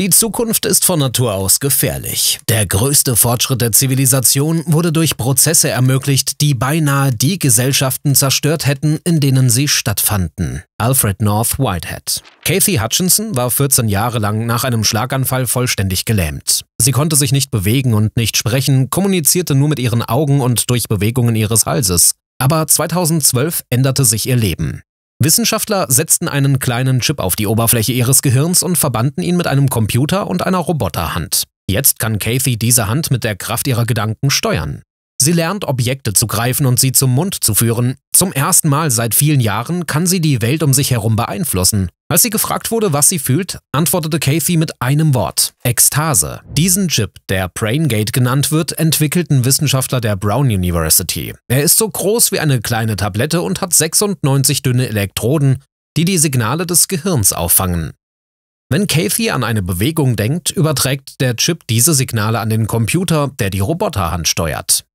Die Zukunft ist von Natur aus gefährlich. Der größte Fortschritt der Zivilisation wurde durch Prozesse ermöglicht, die beinahe die Gesellschaften zerstört hätten, in denen sie stattfanden. Alfred North Whitehead. Kathy Hutchinson war 14 Jahre lang nach einem Schlaganfall vollständig gelähmt. Sie konnte sich nicht bewegen und nicht sprechen, kommunizierte nur mit ihren Augen und durch Bewegungen ihres Halses. Aber 2012 änderte sich ihr Leben. Wissenschaftler setzten einen kleinen Chip auf die Oberfläche ihres Gehirns und verbanden ihn mit einem Computer und einer Roboterhand. Jetzt kann Kathy diese Hand mit der Kraft ihrer Gedanken steuern. Sie lernt, Objekte zu greifen und sie zum Mund zu führen. Zum ersten Mal seit vielen Jahren kann sie die Welt um sich herum beeinflussen. Als sie gefragt wurde, was sie fühlt, antwortete Kathy mit einem Wort: Ekstase. Diesen Chip, der BrainGate genannt wird, entwickelten Wissenschaftler der Brown University. Er ist so groß wie eine kleine Tablette und hat 96 dünne Elektroden, die die Signale des Gehirns auffangen. Wenn Kathy an eine Bewegung denkt, überträgt der Chip diese Signale an den Computer, der die Roboterhand steuert.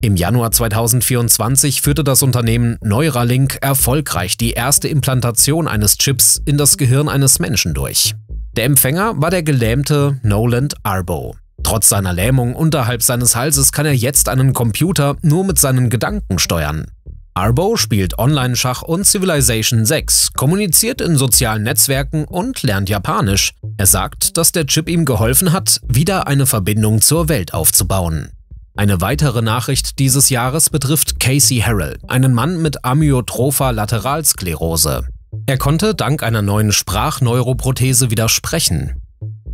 Im Januar 2024 führte das Unternehmen Neuralink erfolgreich die erste Implantation eines Chips in das Gehirn eines Menschen durch. Der Empfänger war der gelähmte Noland Arbo. Trotz seiner Lähmung unterhalb seines Halses kann er jetzt einen Computer nur mit seinen Gedanken steuern. Arbo spielt Online-Schach und Civilization 6, kommuniziert in sozialen Netzwerken und lernt Japanisch. Er sagt, dass der Chip ihm geholfen hat, wieder eine Verbindung zur Welt aufzubauen. Eine weitere Nachricht dieses Jahres betrifft Casey Harrell, einen Mann mit amyotropher Lateralsklerose. Er konnte dank einer neuen Sprachneuroprothese widersprechen.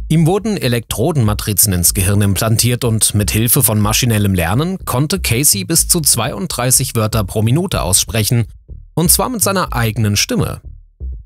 Ihm wurden Elektrodenmatrizen ins Gehirn implantiert und mit Hilfe von maschinellem Lernen konnte Casey bis zu 32 Wörter pro Minute aussprechen, und zwar mit seiner eigenen Stimme.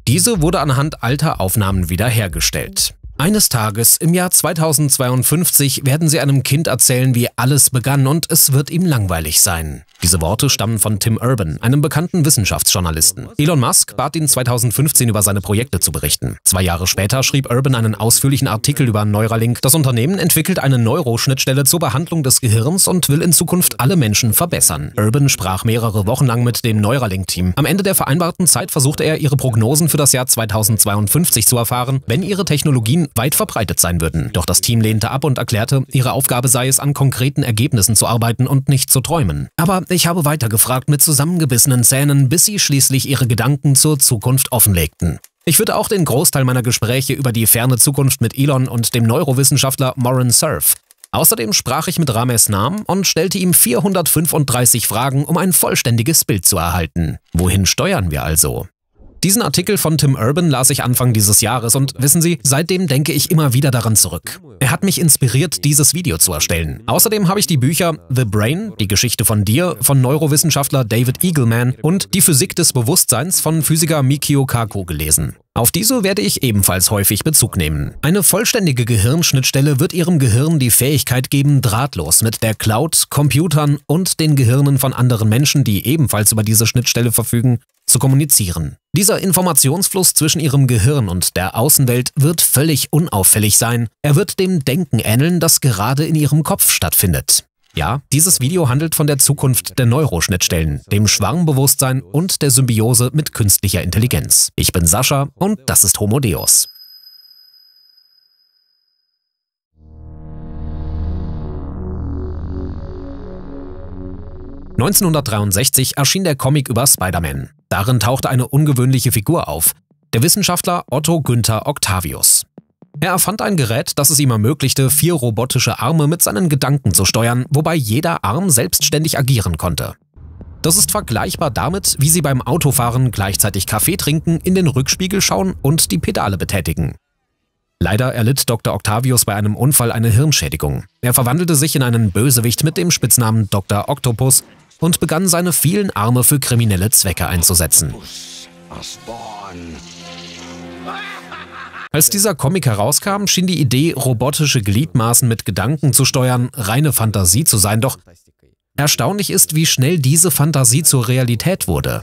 Diese wurde anhand alter Aufnahmen wiederhergestellt. Eines Tages im Jahr 2052 werden sie einem Kind erzählen, wie alles begann und es wird ihm langweilig sein. Diese Worte stammen von Tim Urban, einem bekannten Wissenschaftsjournalisten. Elon Musk bat ihn 2015 über seine Projekte zu berichten. Zwei Jahre später schrieb Urban einen ausführlichen Artikel über Neuralink. Das Unternehmen entwickelt eine Neuroschnittstelle zur Behandlung des Gehirns und will in Zukunft alle Menschen verbessern. Urban sprach mehrere Wochen lang mit dem Neuralink-Team. Am Ende der vereinbarten Zeit versuchte er, ihre Prognosen für das Jahr 2052 zu erfahren, wenn ihre Technologien weit verbreitet sein würden. Doch das Team lehnte ab und erklärte, ihre Aufgabe sei es, an konkreten Ergebnissen zu arbeiten und nicht zu träumen. Aber ich habe weitergefragt mit zusammengebissenen Zähnen, bis sie schließlich ihre Gedanken zur Zukunft offenlegten. Ich würde auch den Großteil meiner Gespräche über die ferne Zukunft mit Elon und dem Neurowissenschaftler Morin Surf. Außerdem sprach ich mit Rames Nam und stellte ihm 435 Fragen, um ein vollständiges Bild zu erhalten. Wohin steuern wir also? Diesen Artikel von Tim Urban las ich Anfang dieses Jahres und wissen Sie, seitdem denke ich immer wieder daran zurück. Er hat mich inspiriert, dieses Video zu erstellen. Außerdem habe ich die Bücher The Brain, die Geschichte von dir, von Neurowissenschaftler David Eagleman und Die Physik des Bewusstseins von Physiker Mikio Kaku gelesen. Auf diese werde ich ebenfalls häufig Bezug nehmen. Eine vollständige Gehirnschnittstelle wird Ihrem Gehirn die Fähigkeit geben, drahtlos mit der Cloud, Computern und den Gehirnen von anderen Menschen, die ebenfalls über diese Schnittstelle verfügen, zu kommunizieren. Dieser Informationsfluss zwischen ihrem Gehirn und der Außenwelt wird völlig unauffällig sein. Er wird dem Denken ähneln, das gerade in ihrem Kopf stattfindet. Ja, dieses Video handelt von der Zukunft der Neuroschnittstellen, dem Schwarmbewusstsein und der Symbiose mit künstlicher Intelligenz. Ich bin Sascha und das ist Homo Deus. 1963 erschien der Comic über Spider-Man. Darin tauchte eine ungewöhnliche Figur auf, der Wissenschaftler Otto Günther Octavius. Er erfand ein Gerät, das es ihm ermöglichte, vier robotische Arme mit seinen Gedanken zu steuern, wobei jeder Arm selbstständig agieren konnte. Das ist vergleichbar damit, wie Sie beim Autofahren gleichzeitig Kaffee trinken, in den Rückspiegel schauen und die Pedale betätigen. Leider erlitt Dr. Octavius bei einem Unfall eine Hirnschädigung. Er verwandelte sich in einen Bösewicht mit dem Spitznamen Dr. Octopus und begann seine vielen Arme für kriminelle Zwecke einzusetzen. Als dieser Comic herauskam, schien die Idee, robotische Gliedmaßen mit Gedanken zu steuern, reine Fantasie zu sein, doch erstaunlich ist, wie schnell diese Fantasie zur Realität wurde.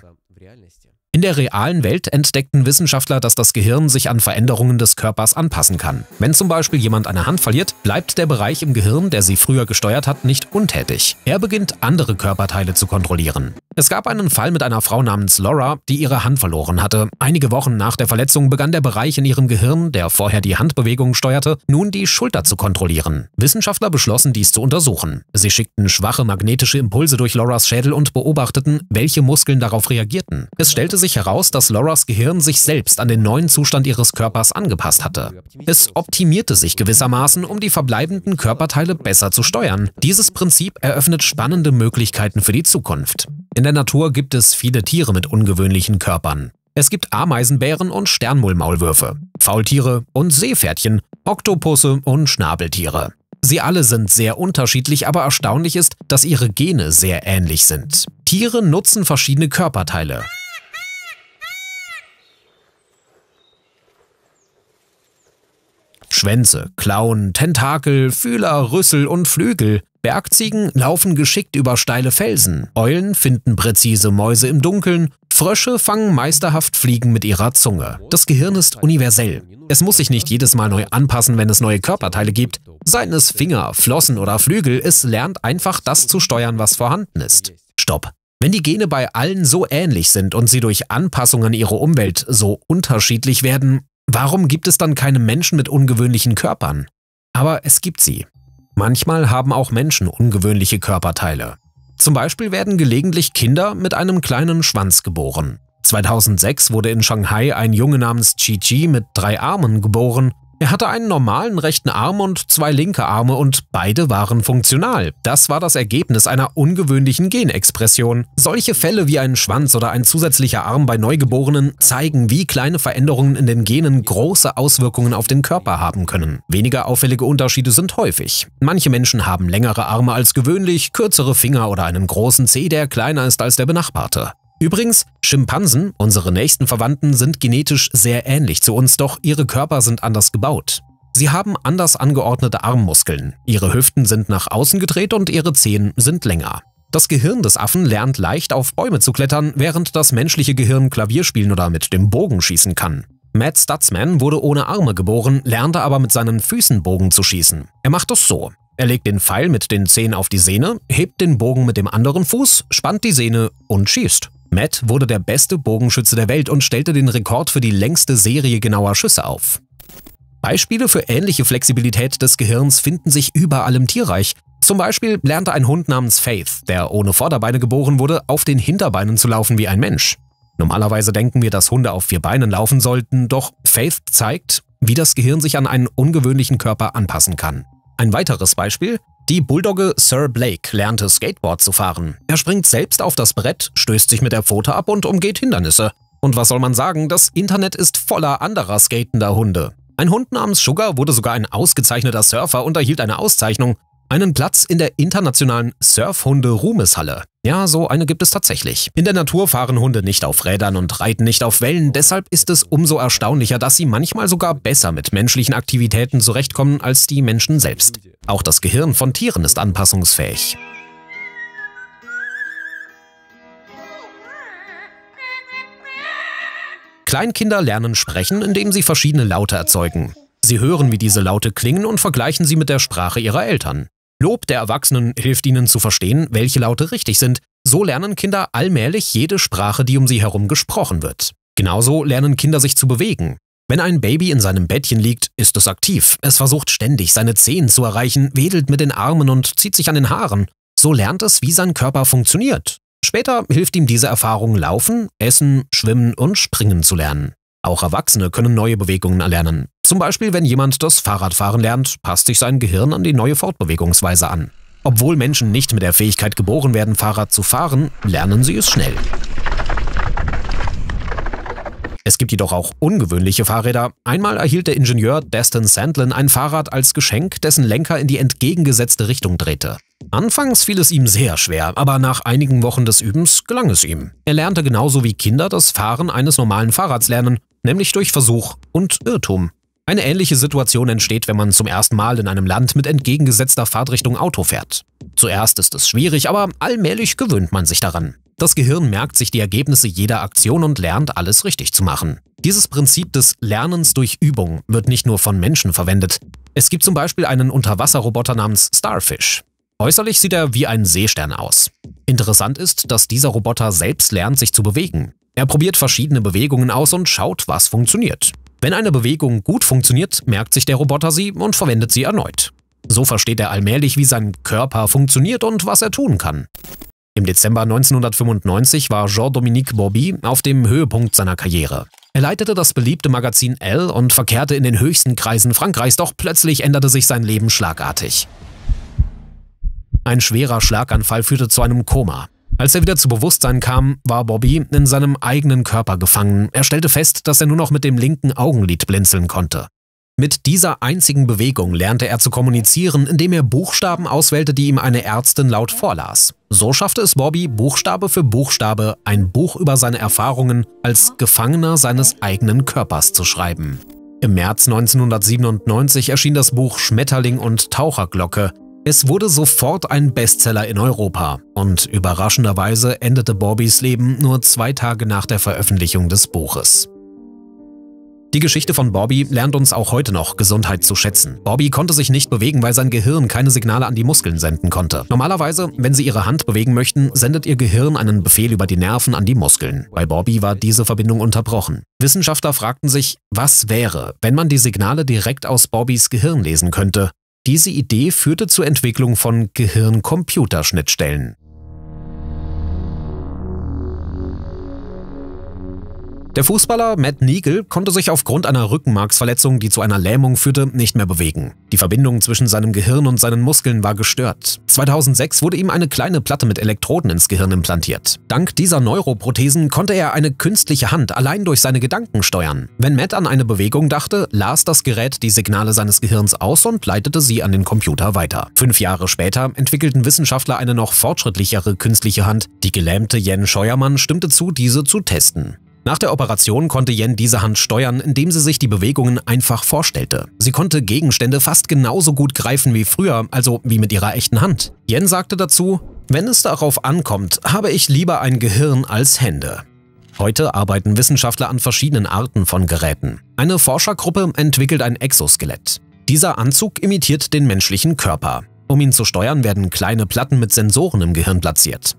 In der realen Welt entdeckten Wissenschaftler, dass das Gehirn sich an Veränderungen des Körpers anpassen kann. Wenn zum Beispiel jemand eine Hand verliert, bleibt der Bereich im Gehirn, der sie früher gesteuert hat, nicht untätig. Er beginnt, andere Körperteile zu kontrollieren. Es gab einen Fall mit einer Frau namens Laura, die ihre Hand verloren hatte. Einige Wochen nach der Verletzung begann der Bereich in ihrem Gehirn, der vorher die Handbewegung steuerte, nun die Schulter zu kontrollieren. Wissenschaftler beschlossen, dies zu untersuchen. Sie schickten schwache magnetische Impulse durch Lauras Schädel und beobachteten, welche Muskeln darauf reagierten. Es stellte sich heraus, dass Loras Gehirn sich selbst an den neuen Zustand ihres Körpers angepasst hatte. Es optimierte sich gewissermaßen, um die verbleibenden Körperteile besser zu steuern. Dieses Prinzip eröffnet spannende Möglichkeiten für die Zukunft. In der Natur gibt es viele Tiere mit ungewöhnlichen Körpern. Es gibt Ameisenbären und Sternmullmaulwürfe, Faultiere und Seepferdchen, Oktopusse und Schnabeltiere. Sie alle sind sehr unterschiedlich, aber erstaunlich ist, dass ihre Gene sehr ähnlich sind. Tiere nutzen verschiedene Körperteile. Schwänze, Klauen, Tentakel, Fühler, Rüssel und Flügel. Bergziegen laufen geschickt über steile Felsen, Eulen finden präzise Mäuse im Dunkeln, Frösche fangen meisterhaft Fliegen mit ihrer Zunge. Das Gehirn ist universell. Es muss sich nicht jedes Mal neu anpassen, wenn es neue Körperteile gibt. Seien es Finger, Flossen oder Flügel, es lernt einfach das zu steuern, was vorhanden ist. Stopp. Wenn die Gene bei allen so ähnlich sind und sie durch Anpassungen ihrer Umwelt so unterschiedlich werden, Warum gibt es dann keine Menschen mit ungewöhnlichen Körpern? Aber es gibt sie. Manchmal haben auch Menschen ungewöhnliche Körperteile. Zum Beispiel werden gelegentlich Kinder mit einem kleinen Schwanz geboren. 2006 wurde in Shanghai ein Junge namens Chi Chi mit drei Armen geboren er hatte einen normalen rechten Arm und zwei linke Arme und beide waren funktional. Das war das Ergebnis einer ungewöhnlichen Genexpression. Solche Fälle wie ein Schwanz oder ein zusätzlicher Arm bei Neugeborenen zeigen, wie kleine Veränderungen in den Genen große Auswirkungen auf den Körper haben können. Weniger auffällige Unterschiede sind häufig. Manche Menschen haben längere Arme als gewöhnlich, kürzere Finger oder einen großen Zeh, der kleiner ist als der benachbarte. Übrigens, Schimpansen, unsere nächsten Verwandten, sind genetisch sehr ähnlich zu uns, doch ihre Körper sind anders gebaut. Sie haben anders angeordnete Armmuskeln, ihre Hüften sind nach außen gedreht und ihre Zehen sind länger. Das Gehirn des Affen lernt leicht auf Bäume zu klettern, während das menschliche Gehirn Klavier spielen oder mit dem Bogen schießen kann. Matt Stutzman wurde ohne Arme geboren, lernte aber mit seinen Füßen Bogen zu schießen. Er macht das so. Er legt den Pfeil mit den Zehen auf die Sehne, hebt den Bogen mit dem anderen Fuß, spannt die Sehne und schießt. Matt wurde der beste Bogenschütze der Welt und stellte den Rekord für die längste Serie genauer Schüsse auf. Beispiele für ähnliche Flexibilität des Gehirns finden sich überall im Tierreich. Zum Beispiel lernte ein Hund namens Faith, der ohne Vorderbeine geboren wurde, auf den Hinterbeinen zu laufen wie ein Mensch. Normalerweise denken wir, dass Hunde auf vier Beinen laufen sollten, doch Faith zeigt, wie das Gehirn sich an einen ungewöhnlichen Körper anpassen kann. Ein weiteres Beispiel, die Bulldogge Sir Blake lernte Skateboard zu fahren. Er springt selbst auf das Brett, stößt sich mit der Pfote ab und umgeht Hindernisse. Und was soll man sagen, das Internet ist voller anderer skatender Hunde. Ein Hund namens Sugar wurde sogar ein ausgezeichneter Surfer und erhielt eine Auszeichnung. Einen Platz in der internationalen Surfhunde-Ruhmeshalle. Ja, so eine gibt es tatsächlich. In der Natur fahren Hunde nicht auf Rädern und reiten nicht auf Wellen, deshalb ist es umso erstaunlicher, dass sie manchmal sogar besser mit menschlichen Aktivitäten zurechtkommen als die Menschen selbst. Auch das Gehirn von Tieren ist anpassungsfähig. Kleinkinder lernen sprechen, indem sie verschiedene Laute erzeugen. Sie hören, wie diese Laute klingen und vergleichen sie mit der Sprache ihrer Eltern. Lob der Erwachsenen hilft ihnen zu verstehen, welche Laute richtig sind. So lernen Kinder allmählich jede Sprache, die um sie herum gesprochen wird. Genauso lernen Kinder sich zu bewegen. Wenn ein Baby in seinem Bettchen liegt, ist es aktiv. Es versucht ständig, seine Zehen zu erreichen, wedelt mit den Armen und zieht sich an den Haaren. So lernt es, wie sein Körper funktioniert. Später hilft ihm diese Erfahrung, laufen, essen, schwimmen und springen zu lernen. Auch Erwachsene können neue Bewegungen erlernen. Zum Beispiel, wenn jemand das Fahrradfahren lernt, passt sich sein Gehirn an die neue Fortbewegungsweise an. Obwohl Menschen nicht mit der Fähigkeit geboren werden, Fahrrad zu fahren, lernen sie es schnell. Es gibt jedoch auch ungewöhnliche Fahrräder. Einmal erhielt der Ingenieur Destin Sandlin ein Fahrrad als Geschenk, dessen Lenker in die entgegengesetzte Richtung drehte. Anfangs fiel es ihm sehr schwer, aber nach einigen Wochen des Übens gelang es ihm. Er lernte genauso wie Kinder das Fahren eines normalen Fahrrads lernen, nämlich durch Versuch und Irrtum. Eine ähnliche Situation entsteht, wenn man zum ersten Mal in einem Land mit entgegengesetzter Fahrtrichtung Auto fährt. Zuerst ist es schwierig, aber allmählich gewöhnt man sich daran. Das Gehirn merkt sich die Ergebnisse jeder Aktion und lernt, alles richtig zu machen. Dieses Prinzip des Lernens durch Übung wird nicht nur von Menschen verwendet. Es gibt zum Beispiel einen Unterwasserroboter namens Starfish. Äußerlich sieht er wie ein Seestern aus. Interessant ist, dass dieser Roboter selbst lernt, sich zu bewegen. Er probiert verschiedene Bewegungen aus und schaut, was funktioniert. Wenn eine Bewegung gut funktioniert, merkt sich der Roboter sie und verwendet sie erneut. So versteht er allmählich, wie sein Körper funktioniert und was er tun kann. Im Dezember 1995 war Jean-Dominique Bobby auf dem Höhepunkt seiner Karriere. Er leitete das beliebte Magazin Elle und verkehrte in den höchsten Kreisen Frankreichs, doch plötzlich änderte sich sein Leben schlagartig. Ein schwerer Schlaganfall führte zu einem Koma. Als er wieder zu Bewusstsein kam, war Bobby in seinem eigenen Körper gefangen. Er stellte fest, dass er nur noch mit dem linken Augenlid blinzeln konnte. Mit dieser einzigen Bewegung lernte er zu kommunizieren, indem er Buchstaben auswählte, die ihm eine Ärztin laut vorlas. So schaffte es Bobby, Buchstabe für Buchstabe ein Buch über seine Erfahrungen als Gefangener seines eigenen Körpers zu schreiben. Im März 1997 erschien das Buch Schmetterling und Taucherglocke, es wurde sofort ein Bestseller in Europa und überraschenderweise endete Bobbys Leben nur zwei Tage nach der Veröffentlichung des Buches. Die Geschichte von Bobby lernt uns auch heute noch, Gesundheit zu schätzen. Bobby konnte sich nicht bewegen, weil sein Gehirn keine Signale an die Muskeln senden konnte. Normalerweise, wenn Sie Ihre Hand bewegen möchten, sendet Ihr Gehirn einen Befehl über die Nerven an die Muskeln. Bei Bobby war diese Verbindung unterbrochen. Wissenschaftler fragten sich, was wäre, wenn man die Signale direkt aus Bobbys Gehirn lesen könnte diese Idee führte zur Entwicklung von Gehirn-Computer-Schnittstellen. Der Fußballer Matt Neagle konnte sich aufgrund einer Rückenmarksverletzung, die zu einer Lähmung führte, nicht mehr bewegen. Die Verbindung zwischen seinem Gehirn und seinen Muskeln war gestört. 2006 wurde ihm eine kleine Platte mit Elektroden ins Gehirn implantiert. Dank dieser Neuroprothesen konnte er eine künstliche Hand allein durch seine Gedanken steuern. Wenn Matt an eine Bewegung dachte, las das Gerät die Signale seines Gehirns aus und leitete sie an den Computer weiter. Fünf Jahre später entwickelten Wissenschaftler eine noch fortschrittlichere künstliche Hand. Die gelähmte Jen Scheuermann stimmte zu, diese zu testen. Nach der Operation konnte Yen diese Hand steuern, indem sie sich die Bewegungen einfach vorstellte. Sie konnte Gegenstände fast genauso gut greifen wie früher, also wie mit ihrer echten Hand. Yen sagte dazu, wenn es darauf ankommt, habe ich lieber ein Gehirn als Hände. Heute arbeiten Wissenschaftler an verschiedenen Arten von Geräten. Eine Forschergruppe entwickelt ein Exoskelett. Dieser Anzug imitiert den menschlichen Körper. Um ihn zu steuern, werden kleine Platten mit Sensoren im Gehirn platziert.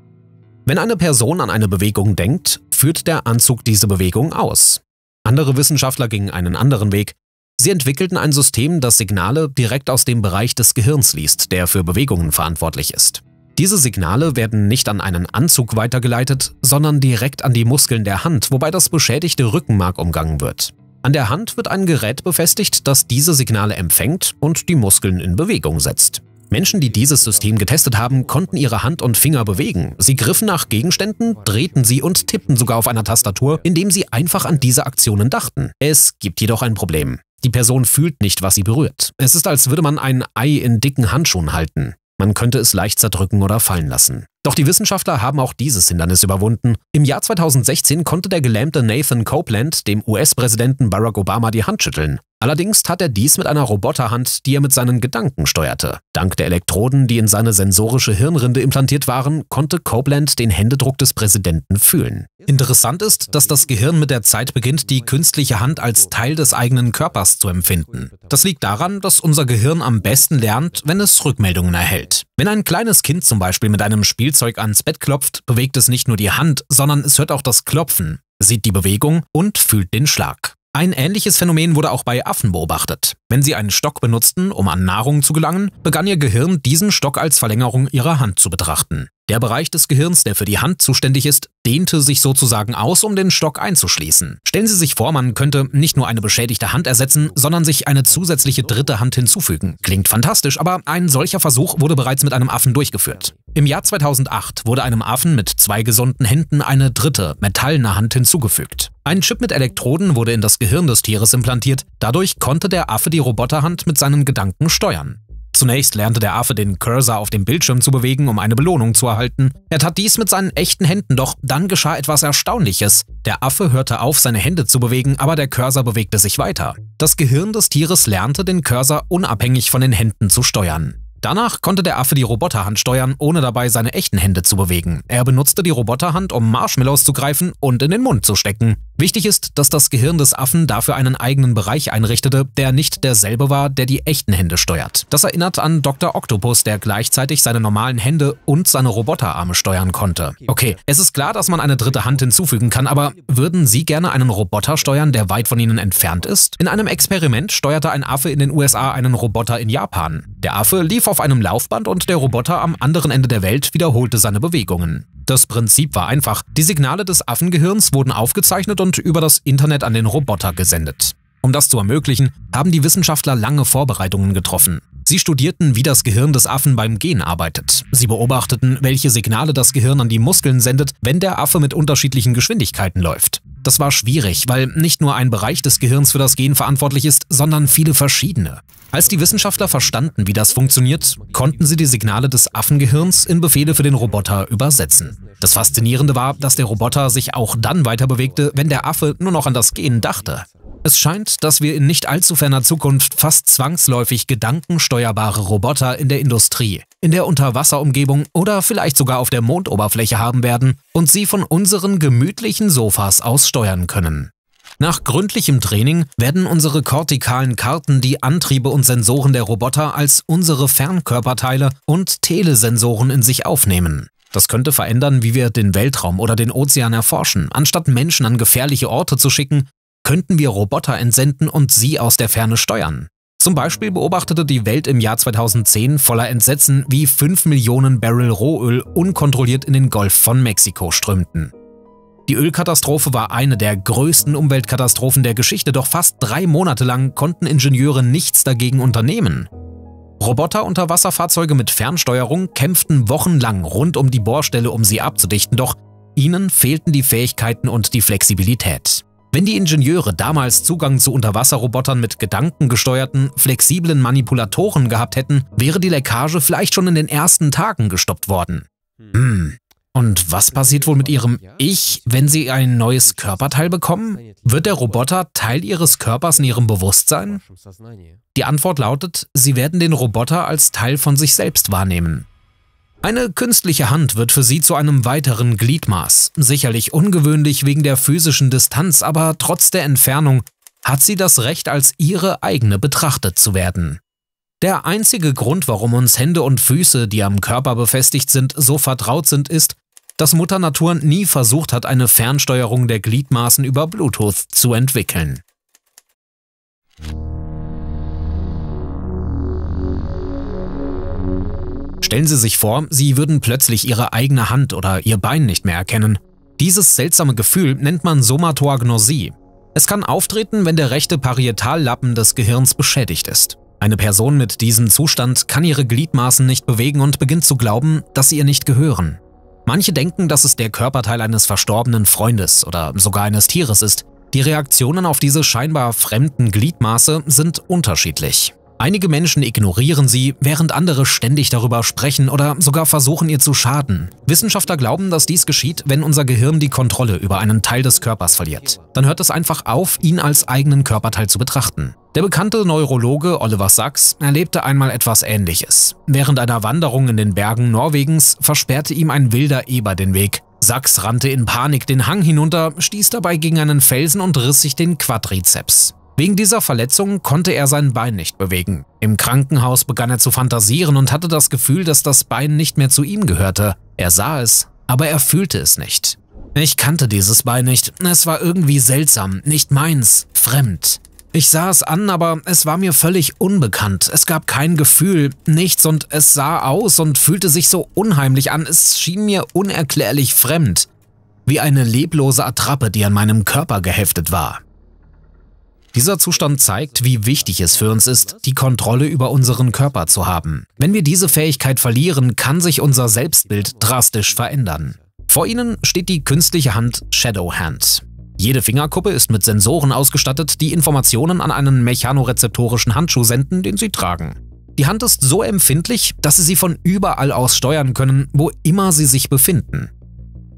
Wenn eine Person an eine Bewegung denkt, führt der Anzug diese Bewegung aus. Andere Wissenschaftler gingen einen anderen Weg. Sie entwickelten ein System, das Signale direkt aus dem Bereich des Gehirns liest, der für Bewegungen verantwortlich ist. Diese Signale werden nicht an einen Anzug weitergeleitet, sondern direkt an die Muskeln der Hand, wobei das beschädigte Rückenmark umgangen wird. An der Hand wird ein Gerät befestigt, das diese Signale empfängt und die Muskeln in Bewegung setzt. Menschen, die dieses System getestet haben, konnten ihre Hand und Finger bewegen. Sie griffen nach Gegenständen, drehten sie und tippten sogar auf einer Tastatur, indem sie einfach an diese Aktionen dachten. Es gibt jedoch ein Problem. Die Person fühlt nicht, was sie berührt. Es ist, als würde man ein Ei in dicken Handschuhen halten. Man könnte es leicht zerdrücken oder fallen lassen. Doch die Wissenschaftler haben auch dieses Hindernis überwunden. Im Jahr 2016 konnte der gelähmte Nathan Copeland dem US-Präsidenten Barack Obama die Hand schütteln. Allerdings tat er dies mit einer Roboterhand, die er mit seinen Gedanken steuerte. Dank der Elektroden, die in seine sensorische Hirnrinde implantiert waren, konnte Copeland den Händedruck des Präsidenten fühlen. Interessant ist, dass das Gehirn mit der Zeit beginnt, die künstliche Hand als Teil des eigenen Körpers zu empfinden. Das liegt daran, dass unser Gehirn am besten lernt, wenn es Rückmeldungen erhält. Wenn ein kleines Kind zum Beispiel mit einem Spielzeug ans Bett klopft, bewegt es nicht nur die Hand, sondern es hört auch das Klopfen, sieht die Bewegung und fühlt den Schlag. Ein ähnliches Phänomen wurde auch bei Affen beobachtet. Wenn sie einen Stock benutzten, um an Nahrung zu gelangen, begann ihr Gehirn, diesen Stock als Verlängerung ihrer Hand zu betrachten. Der Bereich des Gehirns, der für die Hand zuständig ist, dehnte sich sozusagen aus, um den Stock einzuschließen. Stellen Sie sich vor, man könnte nicht nur eine beschädigte Hand ersetzen, sondern sich eine zusätzliche dritte Hand hinzufügen. Klingt fantastisch, aber ein solcher Versuch wurde bereits mit einem Affen durchgeführt. Im Jahr 2008 wurde einem Affen mit zwei gesunden Händen eine dritte, metallene Hand hinzugefügt. Ein Chip mit Elektroden wurde in das Gehirn des Tieres implantiert. Dadurch konnte der Affe die Roboterhand mit seinen Gedanken steuern. Zunächst lernte der Affe den Cursor auf dem Bildschirm zu bewegen, um eine Belohnung zu erhalten. Er tat dies mit seinen echten Händen, doch dann geschah etwas Erstaunliches. Der Affe hörte auf, seine Hände zu bewegen, aber der Cursor bewegte sich weiter. Das Gehirn des Tieres lernte, den Cursor unabhängig von den Händen zu steuern. Danach konnte der Affe die Roboterhand steuern, ohne dabei seine echten Hände zu bewegen. Er benutzte die Roboterhand, um Marshmallows zu greifen und in den Mund zu stecken. Wichtig ist, dass das Gehirn des Affen dafür einen eigenen Bereich einrichtete, der nicht derselbe war, der die echten Hände steuert. Das erinnert an Dr. Octopus, der gleichzeitig seine normalen Hände und seine Roboterarme steuern konnte. Okay, es ist klar, dass man eine dritte Hand hinzufügen kann, aber würden Sie gerne einen Roboter steuern, der weit von Ihnen entfernt ist? In einem Experiment steuerte ein Affe in den USA einen Roboter in Japan. Der Affe lief auf einem Laufband und der Roboter am anderen Ende der Welt wiederholte seine Bewegungen. Das Prinzip war einfach. Die Signale des Affengehirns wurden aufgezeichnet und und über das Internet an den Roboter gesendet. Um das zu ermöglichen, haben die Wissenschaftler lange Vorbereitungen getroffen. Sie studierten, wie das Gehirn des Affen beim Gehen arbeitet. Sie beobachteten, welche Signale das Gehirn an die Muskeln sendet, wenn der Affe mit unterschiedlichen Geschwindigkeiten läuft. Das war schwierig, weil nicht nur ein Bereich des Gehirns für das Gehen verantwortlich ist, sondern viele verschiedene. Als die Wissenschaftler verstanden, wie das funktioniert, konnten sie die Signale des Affengehirns in Befehle für den Roboter übersetzen. Das Faszinierende war, dass der Roboter sich auch dann weiter bewegte, wenn der Affe nur noch an das Gehen dachte. Es scheint, dass wir in nicht allzu ferner Zukunft fast zwangsläufig gedankensteuerbare Roboter in der Industrie, in der Unterwasserumgebung oder vielleicht sogar auf der Mondoberfläche haben werden und sie von unseren gemütlichen Sofas aus steuern können. Nach gründlichem Training werden unsere kortikalen Karten die Antriebe und Sensoren der Roboter als unsere Fernkörperteile und Telesensoren in sich aufnehmen. Das könnte verändern, wie wir den Weltraum oder den Ozean erforschen. Anstatt Menschen an gefährliche Orte zu schicken, könnten wir Roboter entsenden und sie aus der Ferne steuern. Zum Beispiel beobachtete die Welt im Jahr 2010 voller Entsetzen, wie 5 Millionen Barrel Rohöl unkontrolliert in den Golf von Mexiko strömten. Die Ölkatastrophe war eine der größten Umweltkatastrophen der Geschichte, doch fast drei Monate lang konnten Ingenieure nichts dagegen unternehmen. Roboter Unterwasserfahrzeuge mit Fernsteuerung kämpften wochenlang rund um die Bohrstelle, um sie abzudichten, doch ihnen fehlten die Fähigkeiten und die Flexibilität. Wenn die Ingenieure damals Zugang zu Unterwasserrobotern mit gedankengesteuerten, flexiblen Manipulatoren gehabt hätten, wäre die Leckage vielleicht schon in den ersten Tagen gestoppt worden. Hm. Und was passiert wohl mit ihrem Ich, wenn sie ein neues Körperteil bekommen? Wird der Roboter Teil ihres Körpers in ihrem Bewusstsein? Die Antwort lautet, sie werden den Roboter als Teil von sich selbst wahrnehmen. Eine künstliche Hand wird für sie zu einem weiteren Gliedmaß. Sicherlich ungewöhnlich wegen der physischen Distanz, aber trotz der Entfernung hat sie das Recht, als ihre eigene betrachtet zu werden. Der einzige Grund, warum uns Hände und Füße, die am Körper befestigt sind, so vertraut sind, ist, dass Mutter Natur nie versucht hat, eine Fernsteuerung der Gliedmaßen über Bluetooth zu entwickeln. Stellen Sie sich vor, Sie würden plötzlich Ihre eigene Hand oder Ihr Bein nicht mehr erkennen. Dieses seltsame Gefühl nennt man Somatoagnosie. Es kann auftreten, wenn der rechte Parietallappen des Gehirns beschädigt ist. Eine Person mit diesem Zustand kann ihre Gliedmaßen nicht bewegen und beginnt zu glauben, dass sie ihr nicht gehören. Manche denken, dass es der Körperteil eines verstorbenen Freundes oder sogar eines Tieres ist. Die Reaktionen auf diese scheinbar fremden Gliedmaße sind unterschiedlich. Einige Menschen ignorieren sie, während andere ständig darüber sprechen oder sogar versuchen ihr zu schaden. Wissenschaftler glauben, dass dies geschieht, wenn unser Gehirn die Kontrolle über einen Teil des Körpers verliert. Dann hört es einfach auf, ihn als eigenen Körperteil zu betrachten. Der bekannte Neurologe Oliver Sachs erlebte einmal etwas Ähnliches. Während einer Wanderung in den Bergen Norwegens versperrte ihm ein wilder Eber den Weg, Sachs rannte in Panik den Hang hinunter, stieß dabei gegen einen Felsen und riss sich den Quadrizeps. Wegen dieser Verletzung konnte er sein Bein nicht bewegen. Im Krankenhaus begann er zu fantasieren und hatte das Gefühl, dass das Bein nicht mehr zu ihm gehörte. Er sah es, aber er fühlte es nicht. Ich kannte dieses Bein nicht. Es war irgendwie seltsam, nicht meins, fremd. Ich sah es an, aber es war mir völlig unbekannt. Es gab kein Gefühl, nichts und es sah aus und fühlte sich so unheimlich an. Es schien mir unerklärlich fremd. Wie eine leblose Attrappe, die an meinem Körper geheftet war. Dieser Zustand zeigt, wie wichtig es für uns ist, die Kontrolle über unseren Körper zu haben. Wenn wir diese Fähigkeit verlieren, kann sich unser Selbstbild drastisch verändern. Vor Ihnen steht die künstliche Hand Shadow Hand. Jede Fingerkuppe ist mit Sensoren ausgestattet, die Informationen an einen mechanorezeptorischen Handschuh senden, den Sie tragen. Die Hand ist so empfindlich, dass Sie sie von überall aus steuern können, wo immer Sie sich befinden.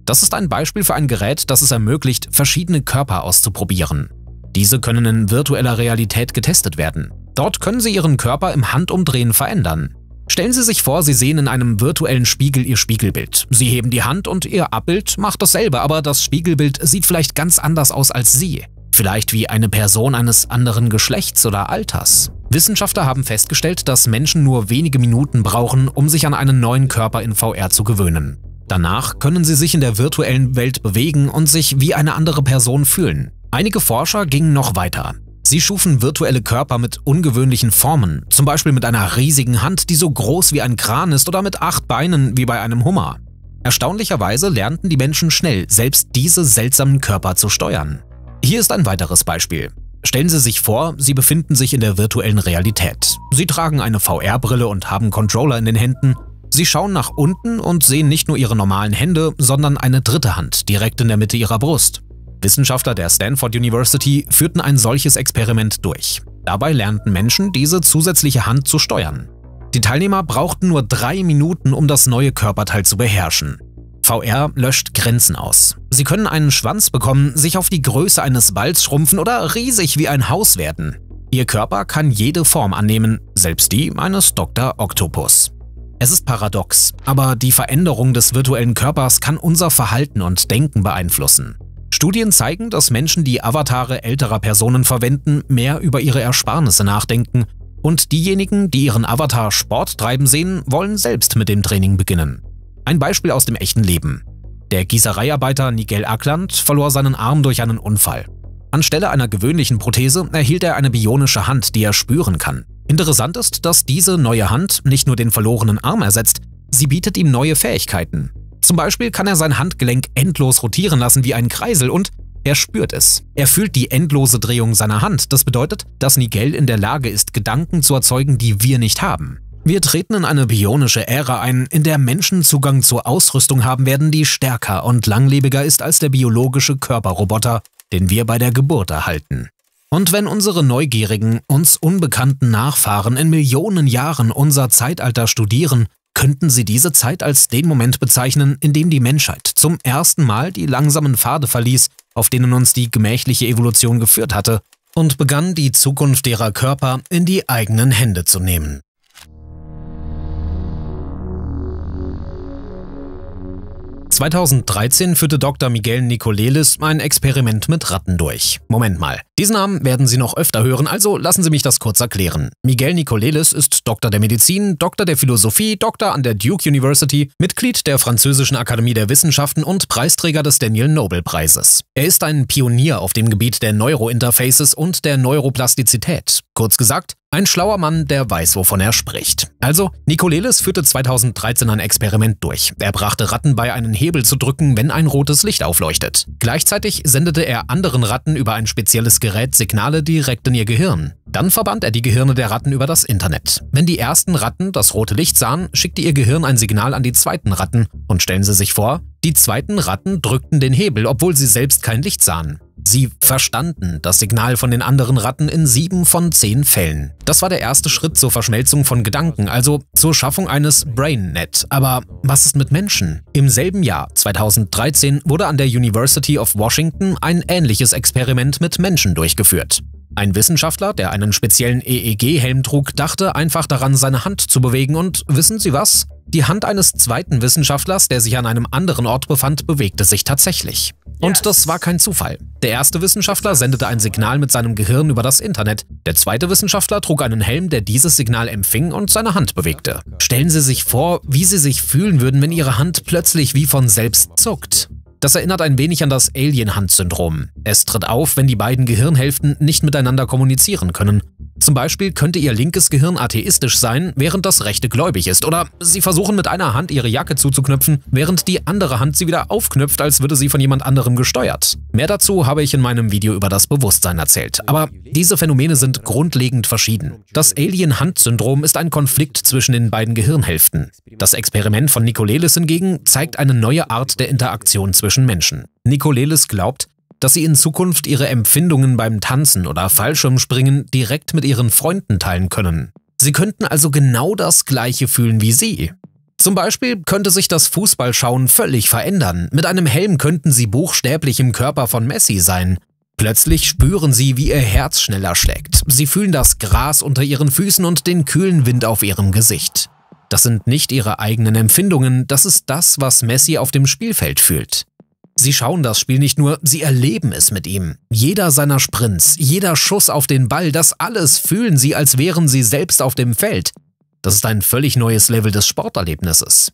Das ist ein Beispiel für ein Gerät, das es ermöglicht, verschiedene Körper auszuprobieren. Diese können in virtueller Realität getestet werden. Dort können Sie Ihren Körper im Handumdrehen verändern. Stellen Sie sich vor, Sie sehen in einem virtuellen Spiegel Ihr Spiegelbild. Sie heben die Hand und Ihr Abbild macht dasselbe, aber das Spiegelbild sieht vielleicht ganz anders aus als Sie. Vielleicht wie eine Person eines anderen Geschlechts oder Alters. Wissenschaftler haben festgestellt, dass Menschen nur wenige Minuten brauchen, um sich an einen neuen Körper in VR zu gewöhnen. Danach können sie sich in der virtuellen Welt bewegen und sich wie eine andere Person fühlen. Einige Forscher gingen noch weiter. Sie schufen virtuelle Körper mit ungewöhnlichen Formen, zum Beispiel mit einer riesigen Hand, die so groß wie ein Kran ist oder mit acht Beinen wie bei einem Hummer. Erstaunlicherweise lernten die Menschen schnell, selbst diese seltsamen Körper zu steuern. Hier ist ein weiteres Beispiel. Stellen Sie sich vor, Sie befinden sich in der virtuellen Realität. Sie tragen eine VR-Brille und haben Controller in den Händen. Sie schauen nach unten und sehen nicht nur Ihre normalen Hände, sondern eine dritte Hand direkt in der Mitte Ihrer Brust. Wissenschaftler der Stanford University führten ein solches Experiment durch. Dabei lernten Menschen, diese zusätzliche Hand zu steuern. Die Teilnehmer brauchten nur drei Minuten, um das neue Körperteil zu beherrschen. VR löscht Grenzen aus. Sie können einen Schwanz bekommen, sich auf die Größe eines Balls schrumpfen oder riesig wie ein Haus werden. Ihr Körper kann jede Form annehmen, selbst die eines Dr. Octopus. Es ist paradox, aber die Veränderung des virtuellen Körpers kann unser Verhalten und Denken beeinflussen. Studien zeigen, dass Menschen, die Avatare älterer Personen verwenden, mehr über ihre Ersparnisse nachdenken und diejenigen, die ihren Avatar Sport treiben sehen, wollen selbst mit dem Training beginnen. Ein Beispiel aus dem echten Leben. Der Gießereiarbeiter Nigel Ackland verlor seinen Arm durch einen Unfall. Anstelle einer gewöhnlichen Prothese erhielt er eine bionische Hand, die er spüren kann. Interessant ist, dass diese neue Hand nicht nur den verlorenen Arm ersetzt, sie bietet ihm neue Fähigkeiten. Zum Beispiel kann er sein Handgelenk endlos rotieren lassen wie ein Kreisel und er spürt es. Er fühlt die endlose Drehung seiner Hand. Das bedeutet, dass Nigel in der Lage ist, Gedanken zu erzeugen, die wir nicht haben. Wir treten in eine bionische Ära ein, in der Menschen Zugang zur Ausrüstung haben werden, die stärker und langlebiger ist als der biologische Körperroboter, den wir bei der Geburt erhalten. Und wenn unsere neugierigen, uns unbekannten Nachfahren in Millionen Jahren unser Zeitalter studieren, Könnten Sie diese Zeit als den Moment bezeichnen, in dem die Menschheit zum ersten Mal die langsamen Pfade verließ, auf denen uns die gemächliche Evolution geführt hatte, und begann die Zukunft ihrer Körper in die eigenen Hände zu nehmen? 2013 führte Dr. Miguel Nicolelis ein Experiment mit Ratten durch. Moment mal, diesen Namen werden Sie noch öfter hören, also lassen Sie mich das kurz erklären. Miguel Nicolelis ist Doktor der Medizin, Doktor der Philosophie, Doktor an der Duke University, Mitglied der Französischen Akademie der Wissenschaften und Preisträger des Daniel Nobel Preises. Er ist ein Pionier auf dem Gebiet der Neurointerfaces und der Neuroplastizität. Kurz gesagt, ein schlauer Mann, der weiß, wovon er spricht. Also, Nikoleles führte 2013 ein Experiment durch. Er brachte Ratten bei, einen Hebel zu drücken, wenn ein rotes Licht aufleuchtet. Gleichzeitig sendete er anderen Ratten über ein spezielles Gerät Signale direkt in ihr Gehirn. Dann verband er die Gehirne der Ratten über das Internet. Wenn die ersten Ratten das rote Licht sahen, schickte ihr Gehirn ein Signal an die zweiten Ratten. Und stellen Sie sich vor, die zweiten Ratten drückten den Hebel, obwohl sie selbst kein Licht sahen. Sie verstanden das Signal von den anderen Ratten in sieben von zehn Fällen. Das war der erste Schritt zur Verschmelzung von Gedanken, also zur Schaffung eines BrainNet. Aber was ist mit Menschen? Im selben Jahr, 2013, wurde an der University of Washington ein ähnliches Experiment mit Menschen durchgeführt. Ein Wissenschaftler, der einen speziellen EEG-Helm trug, dachte einfach daran, seine Hand zu bewegen und, wissen Sie was? Die Hand eines zweiten Wissenschaftlers, der sich an einem anderen Ort befand, bewegte sich tatsächlich. Und das war kein Zufall. Der erste Wissenschaftler sendete ein Signal mit seinem Gehirn über das Internet. Der zweite Wissenschaftler trug einen Helm, der dieses Signal empfing und seine Hand bewegte. Stellen Sie sich vor, wie Sie sich fühlen würden, wenn Ihre Hand plötzlich wie von selbst zuckt. Das erinnert ein wenig an das Alien-Hand-Syndrom. Es tritt auf, wenn die beiden Gehirnhälften nicht miteinander kommunizieren können. Zum Beispiel könnte ihr linkes Gehirn atheistisch sein, während das rechte gläubig ist. Oder sie versuchen mit einer Hand ihre Jacke zuzuknöpfen, während die andere Hand sie wieder aufknüpft, als würde sie von jemand anderem gesteuert. Mehr dazu habe ich in meinem Video über das Bewusstsein erzählt. Aber diese Phänomene sind grundlegend verschieden. Das Alien-Hand-Syndrom ist ein Konflikt zwischen den beiden Gehirnhälften. Das Experiment von Nicolelis hingegen zeigt eine neue Art der Interaktion zwischen zwischen Menschen. Nicolelis glaubt, dass sie in Zukunft ihre Empfindungen beim Tanzen oder Fallschirmspringen direkt mit ihren Freunden teilen können. Sie könnten also genau das gleiche fühlen wie sie. Zum Beispiel könnte sich das Fußballschauen völlig verändern. Mit einem Helm könnten sie buchstäblich im Körper von Messi sein. Plötzlich spüren sie, wie ihr Herz schneller schlägt. Sie fühlen das Gras unter ihren Füßen und den kühlen Wind auf ihrem Gesicht. Das sind nicht ihre eigenen Empfindungen, das ist das, was Messi auf dem Spielfeld fühlt. Sie schauen das Spiel nicht nur, sie erleben es mit ihm. Jeder seiner Sprints, jeder Schuss auf den Ball, das alles fühlen sie, als wären sie selbst auf dem Feld. Das ist ein völlig neues Level des Sporterlebnisses.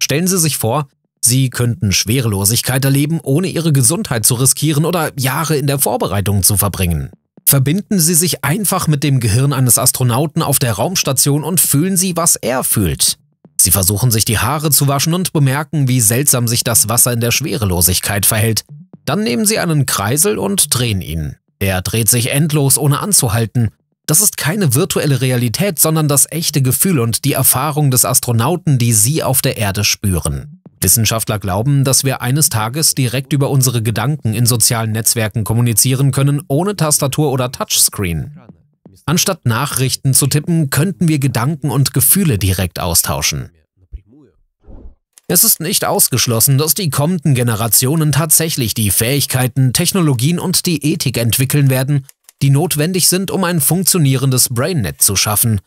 Stellen Sie sich vor, Sie könnten Schwerelosigkeit erleben, ohne Ihre Gesundheit zu riskieren oder Jahre in der Vorbereitung zu verbringen. Verbinden Sie sich einfach mit dem Gehirn eines Astronauten auf der Raumstation und fühlen Sie, was er fühlt. Sie versuchen sich die Haare zu waschen und bemerken, wie seltsam sich das Wasser in der Schwerelosigkeit verhält. Dann nehmen sie einen Kreisel und drehen ihn. Er dreht sich endlos, ohne anzuhalten. Das ist keine virtuelle Realität, sondern das echte Gefühl und die Erfahrung des Astronauten, die sie auf der Erde spüren. Wissenschaftler glauben, dass wir eines Tages direkt über unsere Gedanken in sozialen Netzwerken kommunizieren können, ohne Tastatur oder Touchscreen. Anstatt Nachrichten zu tippen, könnten wir Gedanken und Gefühle direkt austauschen. Es ist nicht ausgeschlossen, dass die kommenden Generationen tatsächlich die Fähigkeiten, Technologien und die Ethik entwickeln werden, die notwendig sind, um ein funktionierendes BrainNet zu schaffen.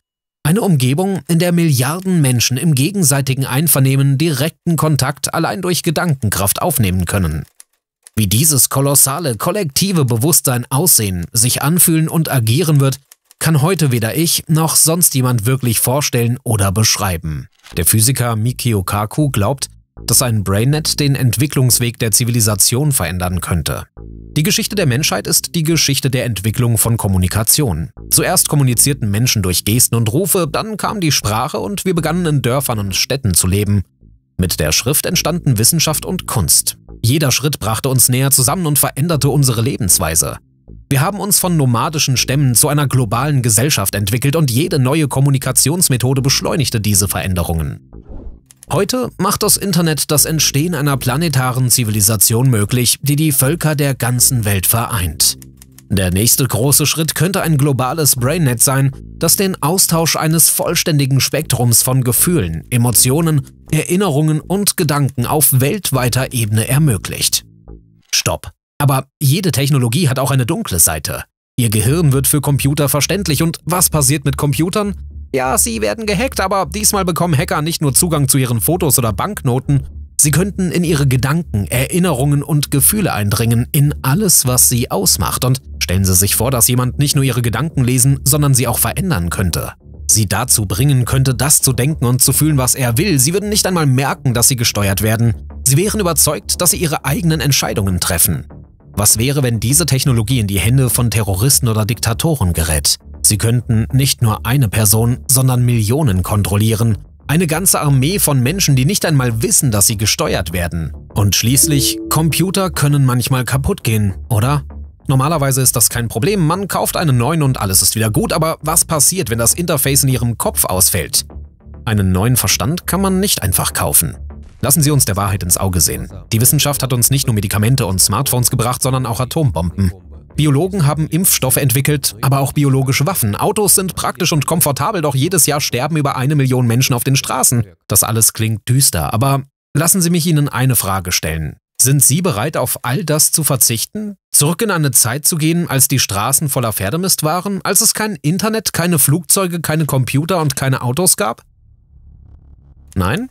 Eine Umgebung, in der Milliarden Menschen im gegenseitigen Einvernehmen direkten Kontakt allein durch Gedankenkraft aufnehmen können. Wie dieses kolossale kollektive Bewusstsein aussehen, sich anfühlen und agieren wird, kann heute weder ich noch sonst jemand wirklich vorstellen oder beschreiben. Der Physiker Mikio Kaku glaubt, dass ein BrainNet den Entwicklungsweg der Zivilisation verändern könnte. Die Geschichte der Menschheit ist die Geschichte der Entwicklung von Kommunikation. Zuerst kommunizierten Menschen durch Gesten und Rufe, dann kam die Sprache und wir begannen in Dörfern und Städten zu leben. Mit der Schrift entstanden Wissenschaft und Kunst. Jeder Schritt brachte uns näher zusammen und veränderte unsere Lebensweise. Wir haben uns von nomadischen Stämmen zu einer globalen Gesellschaft entwickelt und jede neue Kommunikationsmethode beschleunigte diese Veränderungen. Heute macht das Internet das Entstehen einer planetaren Zivilisation möglich, die die Völker der ganzen Welt vereint. Der nächste große Schritt könnte ein globales BrainNet sein, das den Austausch eines vollständigen Spektrums von Gefühlen, Emotionen, Erinnerungen und Gedanken auf weltweiter Ebene ermöglicht. Stopp. Aber jede Technologie hat auch eine dunkle Seite. Ihr Gehirn wird für Computer verständlich und was passiert mit Computern? Ja, sie werden gehackt, aber diesmal bekommen Hacker nicht nur Zugang zu ihren Fotos oder Banknoten, sie könnten in ihre Gedanken, Erinnerungen und Gefühle eindringen, in alles, was sie ausmacht. Und stellen Sie sich vor, dass jemand nicht nur ihre Gedanken lesen, sondern sie auch verändern könnte. Sie dazu bringen könnte, das zu denken und zu fühlen, was er will. Sie würden nicht einmal merken, dass sie gesteuert werden. Sie wären überzeugt, dass sie ihre eigenen Entscheidungen treffen. Was wäre, wenn diese Technologie in die Hände von Terroristen oder Diktatoren gerät? Sie könnten nicht nur eine Person, sondern Millionen kontrollieren. Eine ganze Armee von Menschen, die nicht einmal wissen, dass sie gesteuert werden. Und schließlich, Computer können manchmal kaputt gehen, oder? Normalerweise ist das kein Problem, man kauft einen neuen und alles ist wieder gut, aber was passiert, wenn das Interface in ihrem Kopf ausfällt? Einen neuen Verstand kann man nicht einfach kaufen. Lassen Sie uns der Wahrheit ins Auge sehen. Die Wissenschaft hat uns nicht nur Medikamente und Smartphones gebracht, sondern auch Atombomben. Biologen haben Impfstoffe entwickelt, aber auch biologische Waffen. Autos sind praktisch und komfortabel, doch jedes Jahr sterben über eine Million Menschen auf den Straßen. Das alles klingt düster, aber lassen Sie mich Ihnen eine Frage stellen. Sind Sie bereit, auf all das zu verzichten? Zurück in eine Zeit zu gehen, als die Straßen voller Pferdemist waren, als es kein Internet, keine Flugzeuge, keine Computer und keine Autos gab? Nein?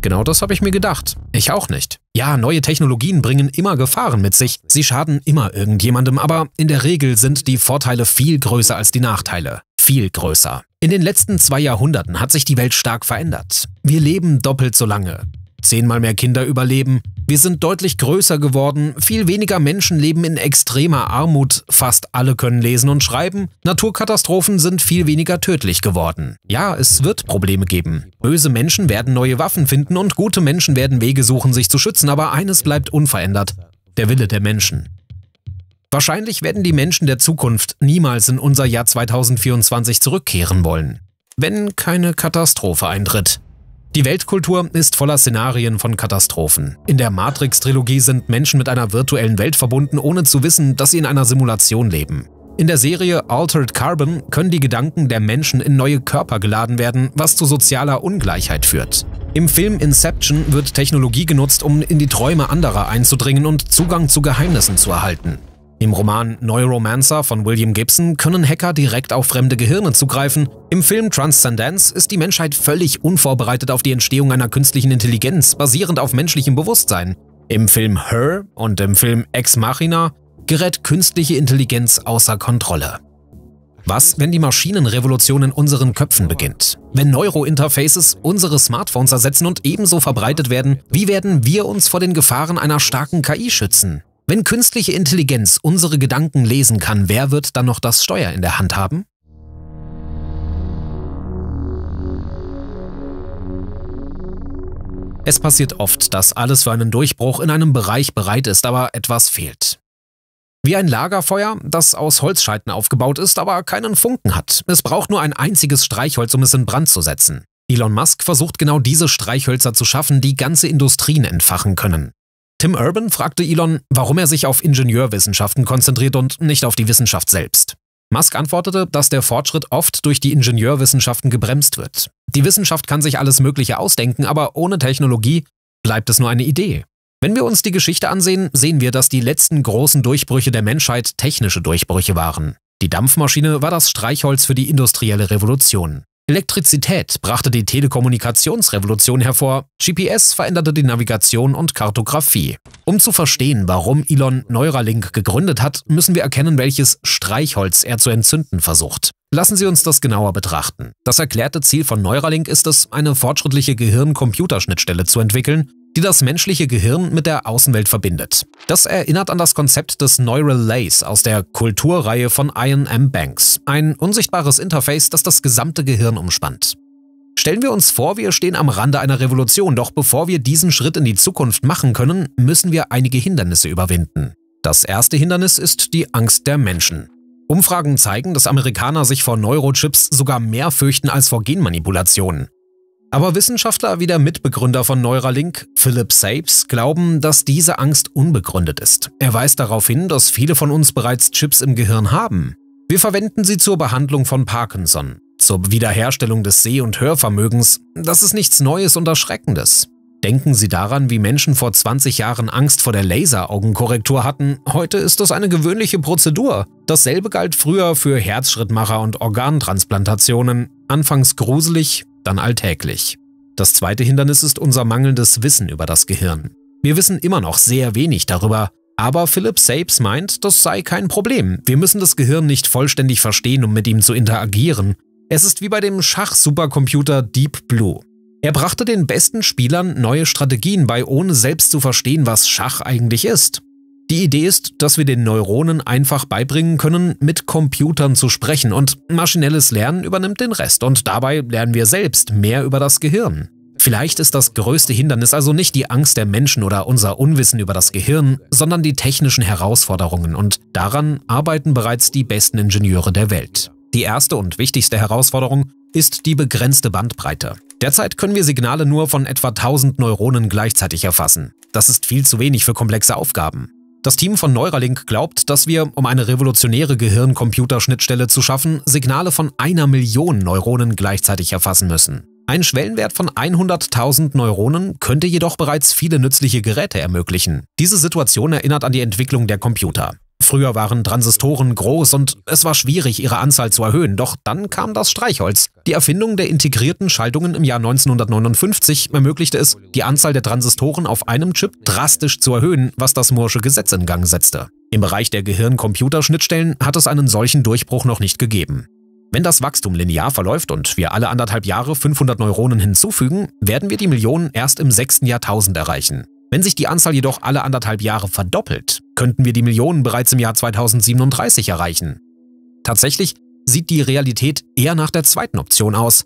Genau das habe ich mir gedacht. Ich auch nicht. Ja, neue Technologien bringen immer Gefahren mit sich. Sie schaden immer irgendjemandem, aber in der Regel sind die Vorteile viel größer als die Nachteile. Viel größer. In den letzten zwei Jahrhunderten hat sich die Welt stark verändert. Wir leben doppelt so lange. Zehnmal mehr Kinder überleben, wir sind deutlich größer geworden, viel weniger Menschen leben in extremer Armut, fast alle können lesen und schreiben, Naturkatastrophen sind viel weniger tödlich geworden. Ja, es wird Probleme geben. Böse Menschen werden neue Waffen finden und gute Menschen werden Wege suchen, sich zu schützen, aber eines bleibt unverändert, der Wille der Menschen. Wahrscheinlich werden die Menschen der Zukunft niemals in unser Jahr 2024 zurückkehren wollen. Wenn keine Katastrophe eintritt. Die Weltkultur ist voller Szenarien von Katastrophen. In der Matrix-Trilogie sind Menschen mit einer virtuellen Welt verbunden, ohne zu wissen, dass sie in einer Simulation leben. In der Serie Altered Carbon können die Gedanken der Menschen in neue Körper geladen werden, was zu sozialer Ungleichheit führt. Im Film Inception wird Technologie genutzt, um in die Träume anderer einzudringen und Zugang zu Geheimnissen zu erhalten. Im Roman Neuromancer von William Gibson können Hacker direkt auf fremde Gehirne zugreifen. Im Film Transcendence ist die Menschheit völlig unvorbereitet auf die Entstehung einer künstlichen Intelligenz basierend auf menschlichem Bewusstsein. Im Film Her und im Film Ex Machina gerät künstliche Intelligenz außer Kontrolle. Was, wenn die Maschinenrevolution in unseren Köpfen beginnt? Wenn Neurointerfaces unsere Smartphones ersetzen und ebenso verbreitet werden, wie werden wir uns vor den Gefahren einer starken KI schützen? Wenn künstliche Intelligenz unsere Gedanken lesen kann, wer wird dann noch das Steuer in der Hand haben? Es passiert oft, dass alles für einen Durchbruch in einem Bereich bereit ist, aber etwas fehlt. Wie ein Lagerfeuer, das aus Holzscheiten aufgebaut ist, aber keinen Funken hat. Es braucht nur ein einziges Streichholz, um es in Brand zu setzen. Elon Musk versucht genau diese Streichhölzer zu schaffen, die ganze Industrien entfachen können. Tim Urban fragte Elon, warum er sich auf Ingenieurwissenschaften konzentriert und nicht auf die Wissenschaft selbst. Musk antwortete, dass der Fortschritt oft durch die Ingenieurwissenschaften gebremst wird. Die Wissenschaft kann sich alles Mögliche ausdenken, aber ohne Technologie bleibt es nur eine Idee. Wenn wir uns die Geschichte ansehen, sehen wir, dass die letzten großen Durchbrüche der Menschheit technische Durchbrüche waren. Die Dampfmaschine war das Streichholz für die industrielle Revolution. Elektrizität brachte die Telekommunikationsrevolution hervor, GPS veränderte die Navigation und Kartografie. Um zu verstehen, warum Elon Neuralink gegründet hat, müssen wir erkennen, welches Streichholz er zu entzünden versucht. Lassen Sie uns das genauer betrachten. Das erklärte Ziel von Neuralink ist es, eine fortschrittliche Gehirn-Computerschnittstelle zu entwickeln, die das menschliche Gehirn mit der Außenwelt verbindet. Das erinnert an das Konzept des Neural Lays aus der Kulturreihe von Ian M. Banks, ein unsichtbares Interface, das das gesamte Gehirn umspannt. Stellen wir uns vor, wir stehen am Rande einer Revolution, doch bevor wir diesen Schritt in die Zukunft machen können, müssen wir einige Hindernisse überwinden. Das erste Hindernis ist die Angst der Menschen. Umfragen zeigen, dass Amerikaner sich vor Neurochips sogar mehr fürchten als vor Genmanipulationen. Aber Wissenschaftler wie der Mitbegründer von Neuralink, Philip Sapes, glauben, dass diese Angst unbegründet ist. Er weist darauf hin, dass viele von uns bereits Chips im Gehirn haben. Wir verwenden sie zur Behandlung von Parkinson, zur Wiederherstellung des Seh- und Hörvermögens. Das ist nichts Neues und Erschreckendes. Denken Sie daran, wie Menschen vor 20 Jahren Angst vor der Laseraugenkorrektur hatten. Heute ist das eine gewöhnliche Prozedur. Dasselbe galt früher für Herzschrittmacher und Organtransplantationen. Anfangs gruselig, dann alltäglich. Das zweite Hindernis ist unser mangelndes Wissen über das Gehirn. Wir wissen immer noch sehr wenig darüber, aber Philip Sapes meint, das sei kein Problem. Wir müssen das Gehirn nicht vollständig verstehen, um mit ihm zu interagieren. Es ist wie bei dem Schach-Supercomputer Deep Blue. Er brachte den besten Spielern neue Strategien bei, ohne selbst zu verstehen, was Schach eigentlich ist. Die Idee ist, dass wir den Neuronen einfach beibringen können, mit Computern zu sprechen und maschinelles Lernen übernimmt den Rest und dabei lernen wir selbst mehr über das Gehirn. Vielleicht ist das größte Hindernis also nicht die Angst der Menschen oder unser Unwissen über das Gehirn, sondern die technischen Herausforderungen und daran arbeiten bereits die besten Ingenieure der Welt. Die erste und wichtigste Herausforderung ist die begrenzte Bandbreite. Derzeit können wir Signale nur von etwa 1000 Neuronen gleichzeitig erfassen. Das ist viel zu wenig für komplexe Aufgaben. Das Team von Neuralink glaubt, dass wir, um eine revolutionäre Gehirn-Computerschnittstelle zu schaffen, Signale von einer Million Neuronen gleichzeitig erfassen müssen. Ein Schwellenwert von 100.000 Neuronen könnte jedoch bereits viele nützliche Geräte ermöglichen. Diese Situation erinnert an die Entwicklung der Computer. Früher waren Transistoren groß und es war schwierig, ihre Anzahl zu erhöhen, doch dann kam das Streichholz. Die Erfindung der integrierten Schaltungen im Jahr 1959 ermöglichte es, die Anzahl der Transistoren auf einem Chip drastisch zu erhöhen, was das Moore'sche Gesetz in Gang setzte. Im Bereich der gehirn computerschnittstellen hat es einen solchen Durchbruch noch nicht gegeben. Wenn das Wachstum linear verläuft und wir alle anderthalb Jahre 500 Neuronen hinzufügen, werden wir die Millionen erst im sechsten Jahrtausend erreichen. Wenn sich die Anzahl jedoch alle anderthalb Jahre verdoppelt, könnten wir die Millionen bereits im Jahr 2037 erreichen. Tatsächlich sieht die Realität eher nach der zweiten Option aus.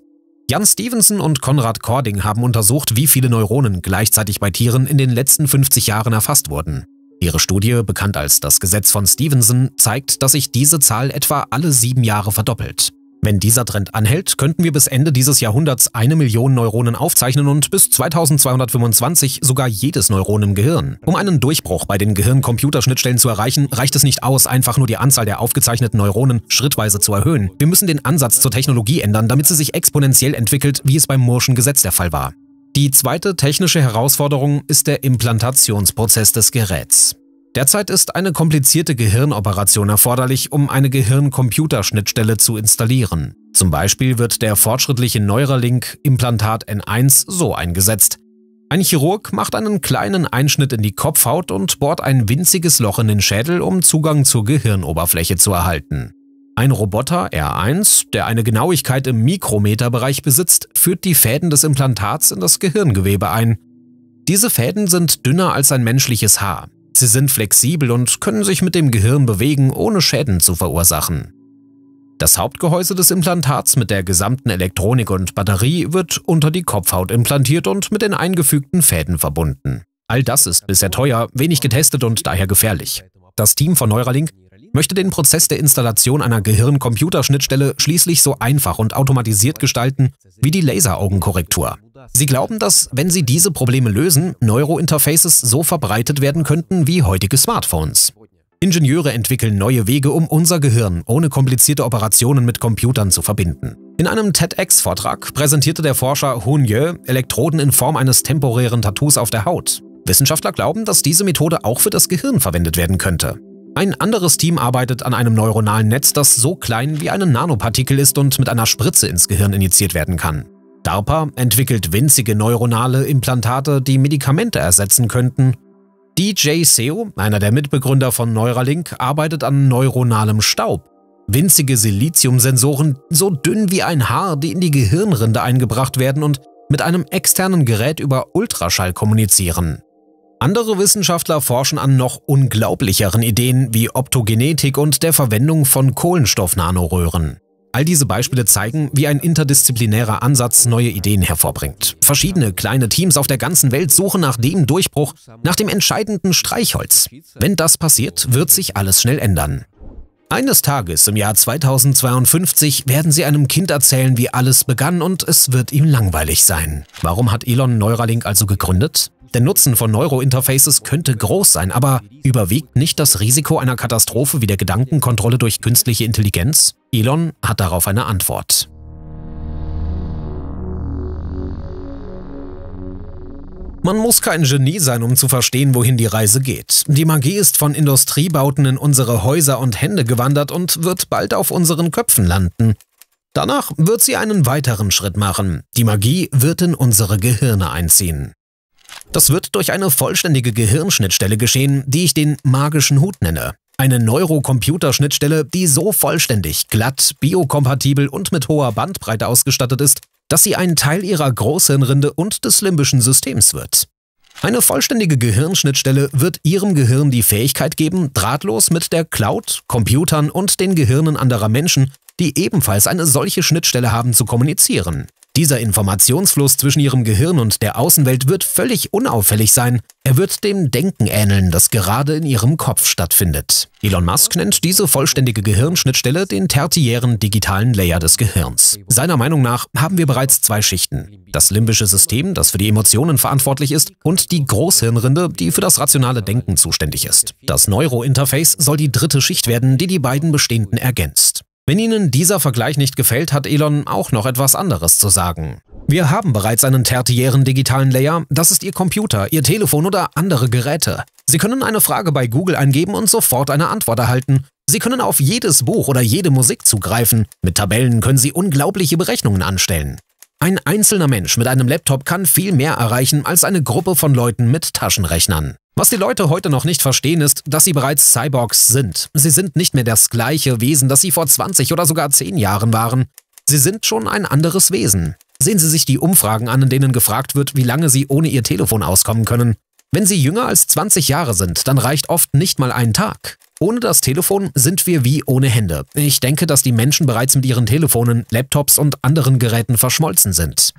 Jan Stevenson und Konrad Cording haben untersucht, wie viele Neuronen gleichzeitig bei Tieren in den letzten 50 Jahren erfasst wurden. Ihre Studie, bekannt als das Gesetz von Stevenson, zeigt, dass sich diese Zahl etwa alle sieben Jahre verdoppelt. Wenn dieser Trend anhält, könnten wir bis Ende dieses Jahrhunderts eine Million Neuronen aufzeichnen und bis 2225 sogar jedes Neuron im Gehirn. Um einen Durchbruch bei den Gehirn-Computerschnittstellen zu erreichen, reicht es nicht aus, einfach nur die Anzahl der aufgezeichneten Neuronen schrittweise zu erhöhen. Wir müssen den Ansatz zur Technologie ändern, damit sie sich exponentiell entwickelt, wie es beim Moorschen Gesetz der Fall war. Die zweite technische Herausforderung ist der Implantationsprozess des Geräts. Derzeit ist eine komplizierte Gehirnoperation erforderlich, um eine Gehirn-Computerschnittstelle zu installieren. Zum Beispiel wird der fortschrittliche Neuralink Implantat N1 so eingesetzt. Ein Chirurg macht einen kleinen Einschnitt in die Kopfhaut und bohrt ein winziges Loch in den Schädel, um Zugang zur Gehirnoberfläche zu erhalten. Ein Roboter R1, der eine Genauigkeit im Mikrometerbereich besitzt, führt die Fäden des Implantats in das Gehirngewebe ein. Diese Fäden sind dünner als ein menschliches Haar. Sie sind flexibel und können sich mit dem Gehirn bewegen, ohne Schäden zu verursachen. Das Hauptgehäuse des Implantats mit der gesamten Elektronik und Batterie wird unter die Kopfhaut implantiert und mit den eingefügten Fäden verbunden. All das ist bisher teuer, wenig getestet und daher gefährlich. Das Team von Neuralink möchte den Prozess der Installation einer Gehirn-Computerschnittstelle schließlich so einfach und automatisiert gestalten wie die Laseraugenkorrektur. Sie glauben, dass, wenn sie diese Probleme lösen, Neurointerfaces so verbreitet werden könnten wie heutige Smartphones. Ingenieure entwickeln neue Wege, um unser Gehirn ohne komplizierte Operationen mit Computern zu verbinden. In einem TEDx-Vortrag präsentierte der Forscher Hun Ye Elektroden in Form eines temporären Tattoos auf der Haut. Wissenschaftler glauben, dass diese Methode auch für das Gehirn verwendet werden könnte. Ein anderes Team arbeitet an einem neuronalen Netz, das so klein wie eine Nanopartikel ist und mit einer Spritze ins Gehirn injiziert werden kann. DARPA entwickelt winzige neuronale Implantate, die Medikamente ersetzen könnten. DJ Seo, einer der Mitbegründer von Neuralink, arbeitet an neuronalem Staub. Winzige Siliziumsensoren, so dünn wie ein Haar, die in die Gehirnrinde eingebracht werden und mit einem externen Gerät über Ultraschall kommunizieren. Andere Wissenschaftler forschen an noch unglaublicheren Ideen wie Optogenetik und der Verwendung von Kohlenstoffnanoröhren. All diese Beispiele zeigen, wie ein interdisziplinärer Ansatz neue Ideen hervorbringt. Verschiedene kleine Teams auf der ganzen Welt suchen nach dem Durchbruch, nach dem entscheidenden Streichholz. Wenn das passiert, wird sich alles schnell ändern. Eines Tages im Jahr 2052 werden sie einem Kind erzählen, wie alles begann und es wird ihm langweilig sein. Warum hat Elon Neuralink also gegründet? Der Nutzen von Neurointerfaces könnte groß sein, aber überwiegt nicht das Risiko einer Katastrophe wie der Gedankenkontrolle durch künstliche Intelligenz? Elon hat darauf eine Antwort. Man muss kein Genie sein, um zu verstehen, wohin die Reise geht. Die Magie ist von Industriebauten in unsere Häuser und Hände gewandert und wird bald auf unseren Köpfen landen. Danach wird sie einen weiteren Schritt machen. Die Magie wird in unsere Gehirne einziehen. Das wird durch eine vollständige Gehirnschnittstelle geschehen, die ich den magischen Hut nenne. Eine Neurocomputerschnittstelle, die so vollständig, glatt, biokompatibel und mit hoher Bandbreite ausgestattet ist, dass sie ein Teil ihrer Großhirnrinde und des limbischen Systems wird. Eine vollständige Gehirnschnittstelle wird Ihrem Gehirn die Fähigkeit geben, drahtlos mit der Cloud, Computern und den Gehirnen anderer Menschen, die ebenfalls eine solche Schnittstelle haben, zu kommunizieren. Dieser Informationsfluss zwischen ihrem Gehirn und der Außenwelt wird völlig unauffällig sein. Er wird dem Denken ähneln, das gerade in ihrem Kopf stattfindet. Elon Musk nennt diese vollständige Gehirnschnittstelle den tertiären digitalen Layer des Gehirns. Seiner Meinung nach haben wir bereits zwei Schichten. Das limbische System, das für die Emotionen verantwortlich ist, und die Großhirnrinde, die für das rationale Denken zuständig ist. Das Neurointerface soll die dritte Schicht werden, die die beiden bestehenden ergänzt. Wenn Ihnen dieser Vergleich nicht gefällt, hat Elon auch noch etwas anderes zu sagen. Wir haben bereits einen tertiären digitalen Layer. Das ist Ihr Computer, Ihr Telefon oder andere Geräte. Sie können eine Frage bei Google eingeben und sofort eine Antwort erhalten. Sie können auf jedes Buch oder jede Musik zugreifen. Mit Tabellen können Sie unglaubliche Berechnungen anstellen. Ein einzelner Mensch mit einem Laptop kann viel mehr erreichen als eine Gruppe von Leuten mit Taschenrechnern. Was die Leute heute noch nicht verstehen, ist, dass sie bereits Cyborgs sind. Sie sind nicht mehr das gleiche Wesen, das sie vor 20 oder sogar 10 Jahren waren. Sie sind schon ein anderes Wesen. Sehen Sie sich die Umfragen an, in denen gefragt wird, wie lange Sie ohne Ihr Telefon auskommen können. Wenn Sie jünger als 20 Jahre sind, dann reicht oft nicht mal ein Tag. Ohne das Telefon sind wir wie ohne Hände. Ich denke, dass die Menschen bereits mit ihren Telefonen, Laptops und anderen Geräten verschmolzen sind.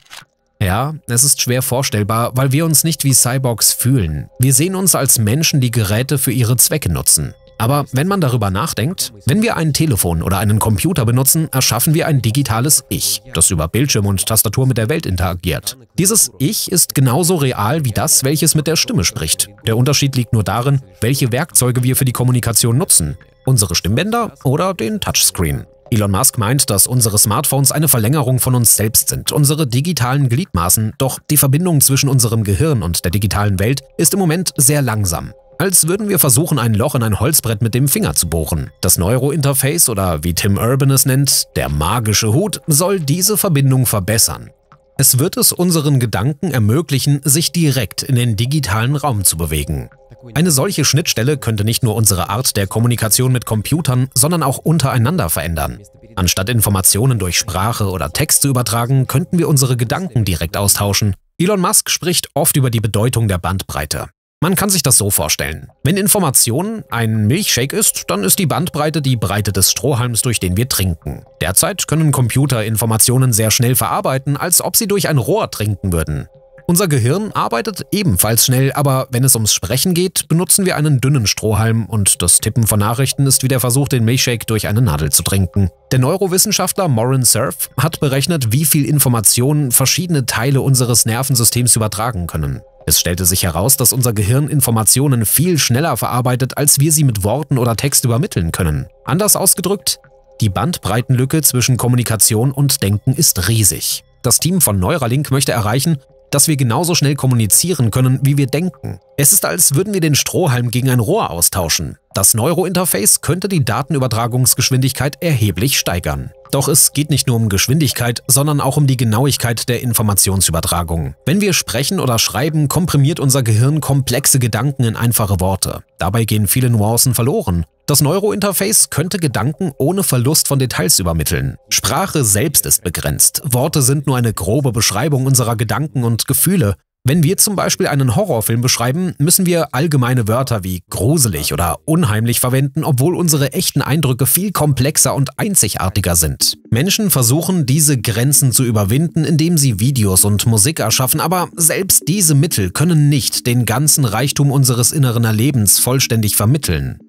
Ja, es ist schwer vorstellbar, weil wir uns nicht wie Cyborgs fühlen. Wir sehen uns als Menschen, die Geräte für ihre Zwecke nutzen. Aber wenn man darüber nachdenkt, wenn wir ein Telefon oder einen Computer benutzen, erschaffen wir ein digitales Ich, das über Bildschirm und Tastatur mit der Welt interagiert. Dieses Ich ist genauso real wie das, welches mit der Stimme spricht. Der Unterschied liegt nur darin, welche Werkzeuge wir für die Kommunikation nutzen. Unsere Stimmbänder oder den Touchscreen. Elon Musk meint, dass unsere Smartphones eine Verlängerung von uns selbst sind, unsere digitalen Gliedmaßen, doch die Verbindung zwischen unserem Gehirn und der digitalen Welt ist im Moment sehr langsam. Als würden wir versuchen, ein Loch in ein Holzbrett mit dem Finger zu bohren. Das Neurointerface oder wie Tim Urban es nennt, der magische Hut, soll diese Verbindung verbessern. Es wird es unseren Gedanken ermöglichen, sich direkt in den digitalen Raum zu bewegen. Eine solche Schnittstelle könnte nicht nur unsere Art der Kommunikation mit Computern, sondern auch untereinander verändern. Anstatt Informationen durch Sprache oder Text zu übertragen, könnten wir unsere Gedanken direkt austauschen. Elon Musk spricht oft über die Bedeutung der Bandbreite. Man kann sich das so vorstellen. Wenn Information ein Milchshake ist, dann ist die Bandbreite die Breite des Strohhalms, durch den wir trinken. Derzeit können Computer Informationen sehr schnell verarbeiten, als ob sie durch ein Rohr trinken würden. Unser Gehirn arbeitet ebenfalls schnell, aber wenn es ums Sprechen geht, benutzen wir einen dünnen Strohhalm und das Tippen von Nachrichten ist wie der Versuch, den Milchshake durch eine Nadel zu trinken. Der Neurowissenschaftler Morin Cerf hat berechnet, wie viel Informationen verschiedene Teile unseres Nervensystems übertragen können. Es stellte sich heraus, dass unser Gehirn Informationen viel schneller verarbeitet, als wir sie mit Worten oder Text übermitteln können. Anders ausgedrückt, die Bandbreitenlücke zwischen Kommunikation und Denken ist riesig. Das Team von Neuralink möchte erreichen, dass wir genauso schnell kommunizieren können, wie wir denken. Es ist, als würden wir den Strohhalm gegen ein Rohr austauschen. Das Neurointerface könnte die Datenübertragungsgeschwindigkeit erheblich steigern. Doch es geht nicht nur um Geschwindigkeit, sondern auch um die Genauigkeit der Informationsübertragung. Wenn wir sprechen oder schreiben, komprimiert unser Gehirn komplexe Gedanken in einfache Worte. Dabei gehen viele Nuancen verloren das Neurointerface könnte Gedanken ohne Verlust von Details übermitteln. Sprache selbst ist begrenzt. Worte sind nur eine grobe Beschreibung unserer Gedanken und Gefühle. Wenn wir zum Beispiel einen Horrorfilm beschreiben, müssen wir allgemeine Wörter wie gruselig oder unheimlich verwenden, obwohl unsere echten Eindrücke viel komplexer und einzigartiger sind. Menschen versuchen, diese Grenzen zu überwinden, indem sie Videos und Musik erschaffen, aber selbst diese Mittel können nicht den ganzen Reichtum unseres inneren Erlebens vollständig vermitteln.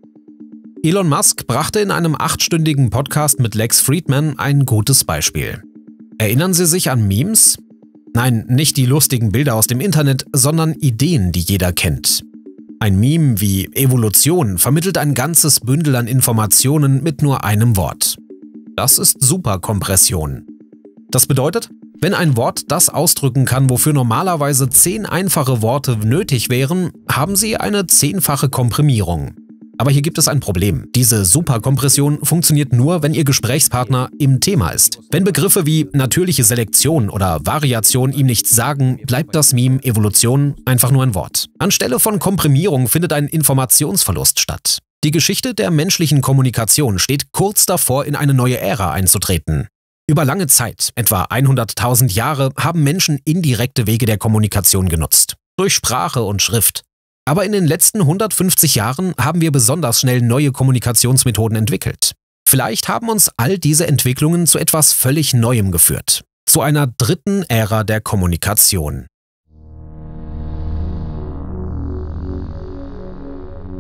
Elon Musk brachte in einem achtstündigen Podcast mit Lex Friedman ein gutes Beispiel. Erinnern Sie sich an Memes? Nein, nicht die lustigen Bilder aus dem Internet, sondern Ideen, die jeder kennt. Ein Meme wie Evolution vermittelt ein ganzes Bündel an Informationen mit nur einem Wort. Das ist Superkompression. Das bedeutet, wenn ein Wort das ausdrücken kann, wofür normalerweise zehn einfache Worte nötig wären, haben Sie eine zehnfache Komprimierung. Aber hier gibt es ein Problem. Diese Superkompression funktioniert nur, wenn Ihr Gesprächspartner im Thema ist. Wenn Begriffe wie natürliche Selektion oder Variation ihm nichts sagen, bleibt das Meme Evolution einfach nur ein Wort. Anstelle von Komprimierung findet ein Informationsverlust statt. Die Geschichte der menschlichen Kommunikation steht kurz davor, in eine neue Ära einzutreten. Über lange Zeit, etwa 100.000 Jahre, haben Menschen indirekte Wege der Kommunikation genutzt. Durch Sprache und Schrift. Aber in den letzten 150 Jahren haben wir besonders schnell neue Kommunikationsmethoden entwickelt. Vielleicht haben uns all diese Entwicklungen zu etwas völlig Neuem geführt, zu einer dritten Ära der Kommunikation.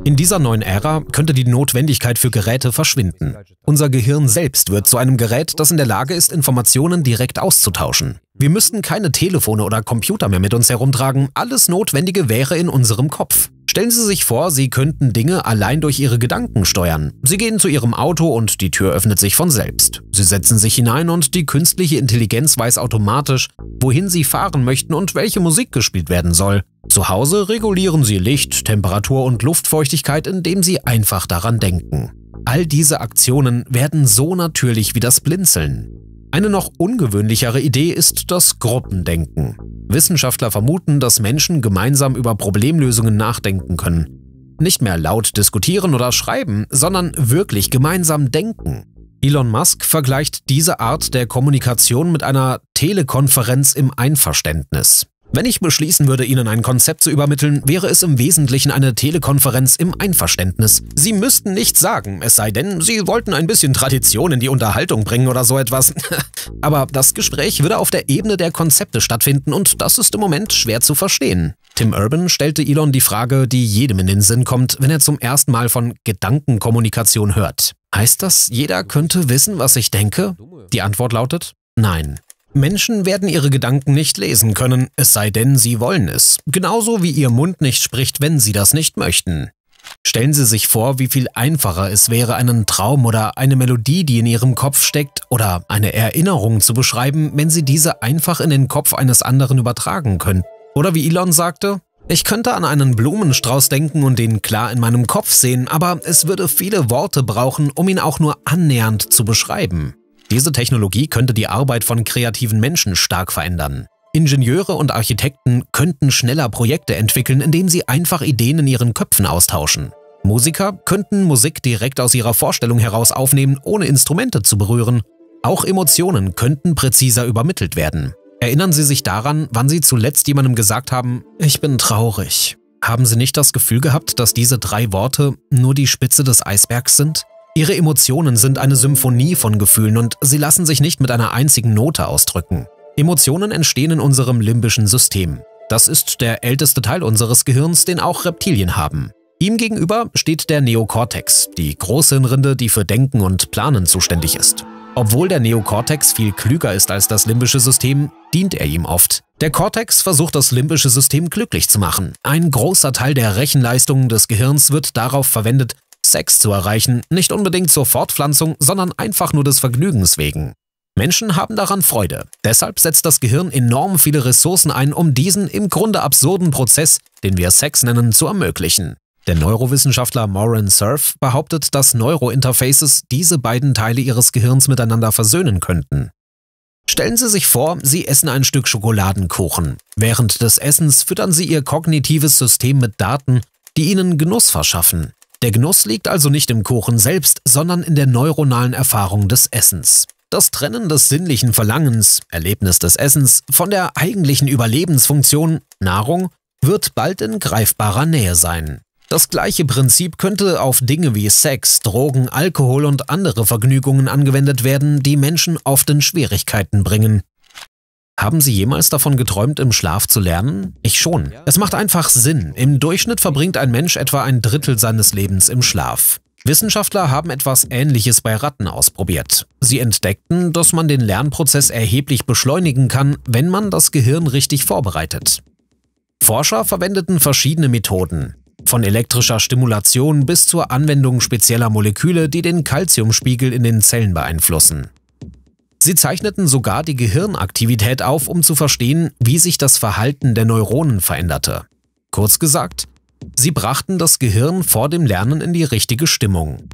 In dieser neuen Ära könnte die Notwendigkeit für Geräte verschwinden. Unser Gehirn selbst wird zu einem Gerät, das in der Lage ist, Informationen direkt auszutauschen. Wir müssten keine Telefone oder Computer mehr mit uns herumtragen, alles Notwendige wäre in unserem Kopf. Stellen Sie sich vor, Sie könnten Dinge allein durch Ihre Gedanken steuern. Sie gehen zu Ihrem Auto und die Tür öffnet sich von selbst. Sie setzen sich hinein und die künstliche Intelligenz weiß automatisch, wohin Sie fahren möchten und welche Musik gespielt werden soll. Zu Hause regulieren Sie Licht, Temperatur und Luftfeuchtigkeit, indem Sie einfach daran denken. All diese Aktionen werden so natürlich wie das Blinzeln. Eine noch ungewöhnlichere Idee ist das Gruppendenken. Wissenschaftler vermuten, dass Menschen gemeinsam über Problemlösungen nachdenken können. Nicht mehr laut diskutieren oder schreiben, sondern wirklich gemeinsam denken. Elon Musk vergleicht diese Art der Kommunikation mit einer Telekonferenz im Einverständnis. Wenn ich beschließen würde, Ihnen ein Konzept zu übermitteln, wäre es im Wesentlichen eine Telekonferenz im Einverständnis. Sie müssten nichts sagen, es sei denn, Sie wollten ein bisschen Tradition in die Unterhaltung bringen oder so etwas. Aber das Gespräch würde auf der Ebene der Konzepte stattfinden und das ist im Moment schwer zu verstehen. Tim Urban stellte Elon die Frage, die jedem in den Sinn kommt, wenn er zum ersten Mal von Gedankenkommunikation hört. Heißt das, jeder könnte wissen, was ich denke? Die Antwort lautet Nein. Menschen werden ihre Gedanken nicht lesen können, es sei denn, sie wollen es. Genauso wie ihr Mund nicht spricht, wenn sie das nicht möchten. Stellen Sie sich vor, wie viel einfacher es wäre, einen Traum oder eine Melodie, die in Ihrem Kopf steckt, oder eine Erinnerung zu beschreiben, wenn Sie diese einfach in den Kopf eines anderen übertragen können. Oder wie Elon sagte, ich könnte an einen Blumenstrauß denken und den klar in meinem Kopf sehen, aber es würde viele Worte brauchen, um ihn auch nur annähernd zu beschreiben. Diese Technologie könnte die Arbeit von kreativen Menschen stark verändern. Ingenieure und Architekten könnten schneller Projekte entwickeln, indem sie einfach Ideen in ihren Köpfen austauschen. Musiker könnten Musik direkt aus ihrer Vorstellung heraus aufnehmen, ohne Instrumente zu berühren. Auch Emotionen könnten präziser übermittelt werden. Erinnern Sie sich daran, wann Sie zuletzt jemandem gesagt haben, ich bin traurig. Haben Sie nicht das Gefühl gehabt, dass diese drei Worte nur die Spitze des Eisbergs sind? Ihre Emotionen sind eine Symphonie von Gefühlen und sie lassen sich nicht mit einer einzigen Note ausdrücken. Emotionen entstehen in unserem limbischen System. Das ist der älteste Teil unseres Gehirns, den auch Reptilien haben. Ihm gegenüber steht der Neokortex, die Großhirnrinde, die für Denken und Planen zuständig ist. Obwohl der Neokortex viel klüger ist als das limbische System, dient er ihm oft. Der Kortex versucht das limbische System glücklich zu machen. Ein großer Teil der Rechenleistungen des Gehirns wird darauf verwendet, Sex zu erreichen, nicht unbedingt zur Fortpflanzung, sondern einfach nur des Vergnügens wegen. Menschen haben daran Freude. Deshalb setzt das Gehirn enorm viele Ressourcen ein, um diesen im Grunde absurden Prozess, den wir Sex nennen, zu ermöglichen. Der Neurowissenschaftler Moran Cerf behauptet, dass Neurointerfaces diese beiden Teile ihres Gehirns miteinander versöhnen könnten. Stellen Sie sich vor, Sie essen ein Stück Schokoladenkuchen. Während des Essens füttern Sie Ihr kognitives System mit Daten, die Ihnen Genuss verschaffen. Der Genuss liegt also nicht im Kuchen selbst, sondern in der neuronalen Erfahrung des Essens. Das Trennen des sinnlichen Verlangens, Erlebnis des Essens, von der eigentlichen Überlebensfunktion, Nahrung, wird bald in greifbarer Nähe sein. Das gleiche Prinzip könnte auf Dinge wie Sex, Drogen, Alkohol und andere Vergnügungen angewendet werden, die Menschen oft in Schwierigkeiten bringen. Haben Sie jemals davon geträumt, im Schlaf zu lernen? Ich schon. Es macht einfach Sinn. Im Durchschnitt verbringt ein Mensch etwa ein Drittel seines Lebens im Schlaf. Wissenschaftler haben etwas Ähnliches bei Ratten ausprobiert. Sie entdeckten, dass man den Lernprozess erheblich beschleunigen kann, wenn man das Gehirn richtig vorbereitet. Forscher verwendeten verschiedene Methoden. Von elektrischer Stimulation bis zur Anwendung spezieller Moleküle, die den Calciumspiegel in den Zellen beeinflussen. Sie zeichneten sogar die Gehirnaktivität auf, um zu verstehen, wie sich das Verhalten der Neuronen veränderte. Kurz gesagt, sie brachten das Gehirn vor dem Lernen in die richtige Stimmung.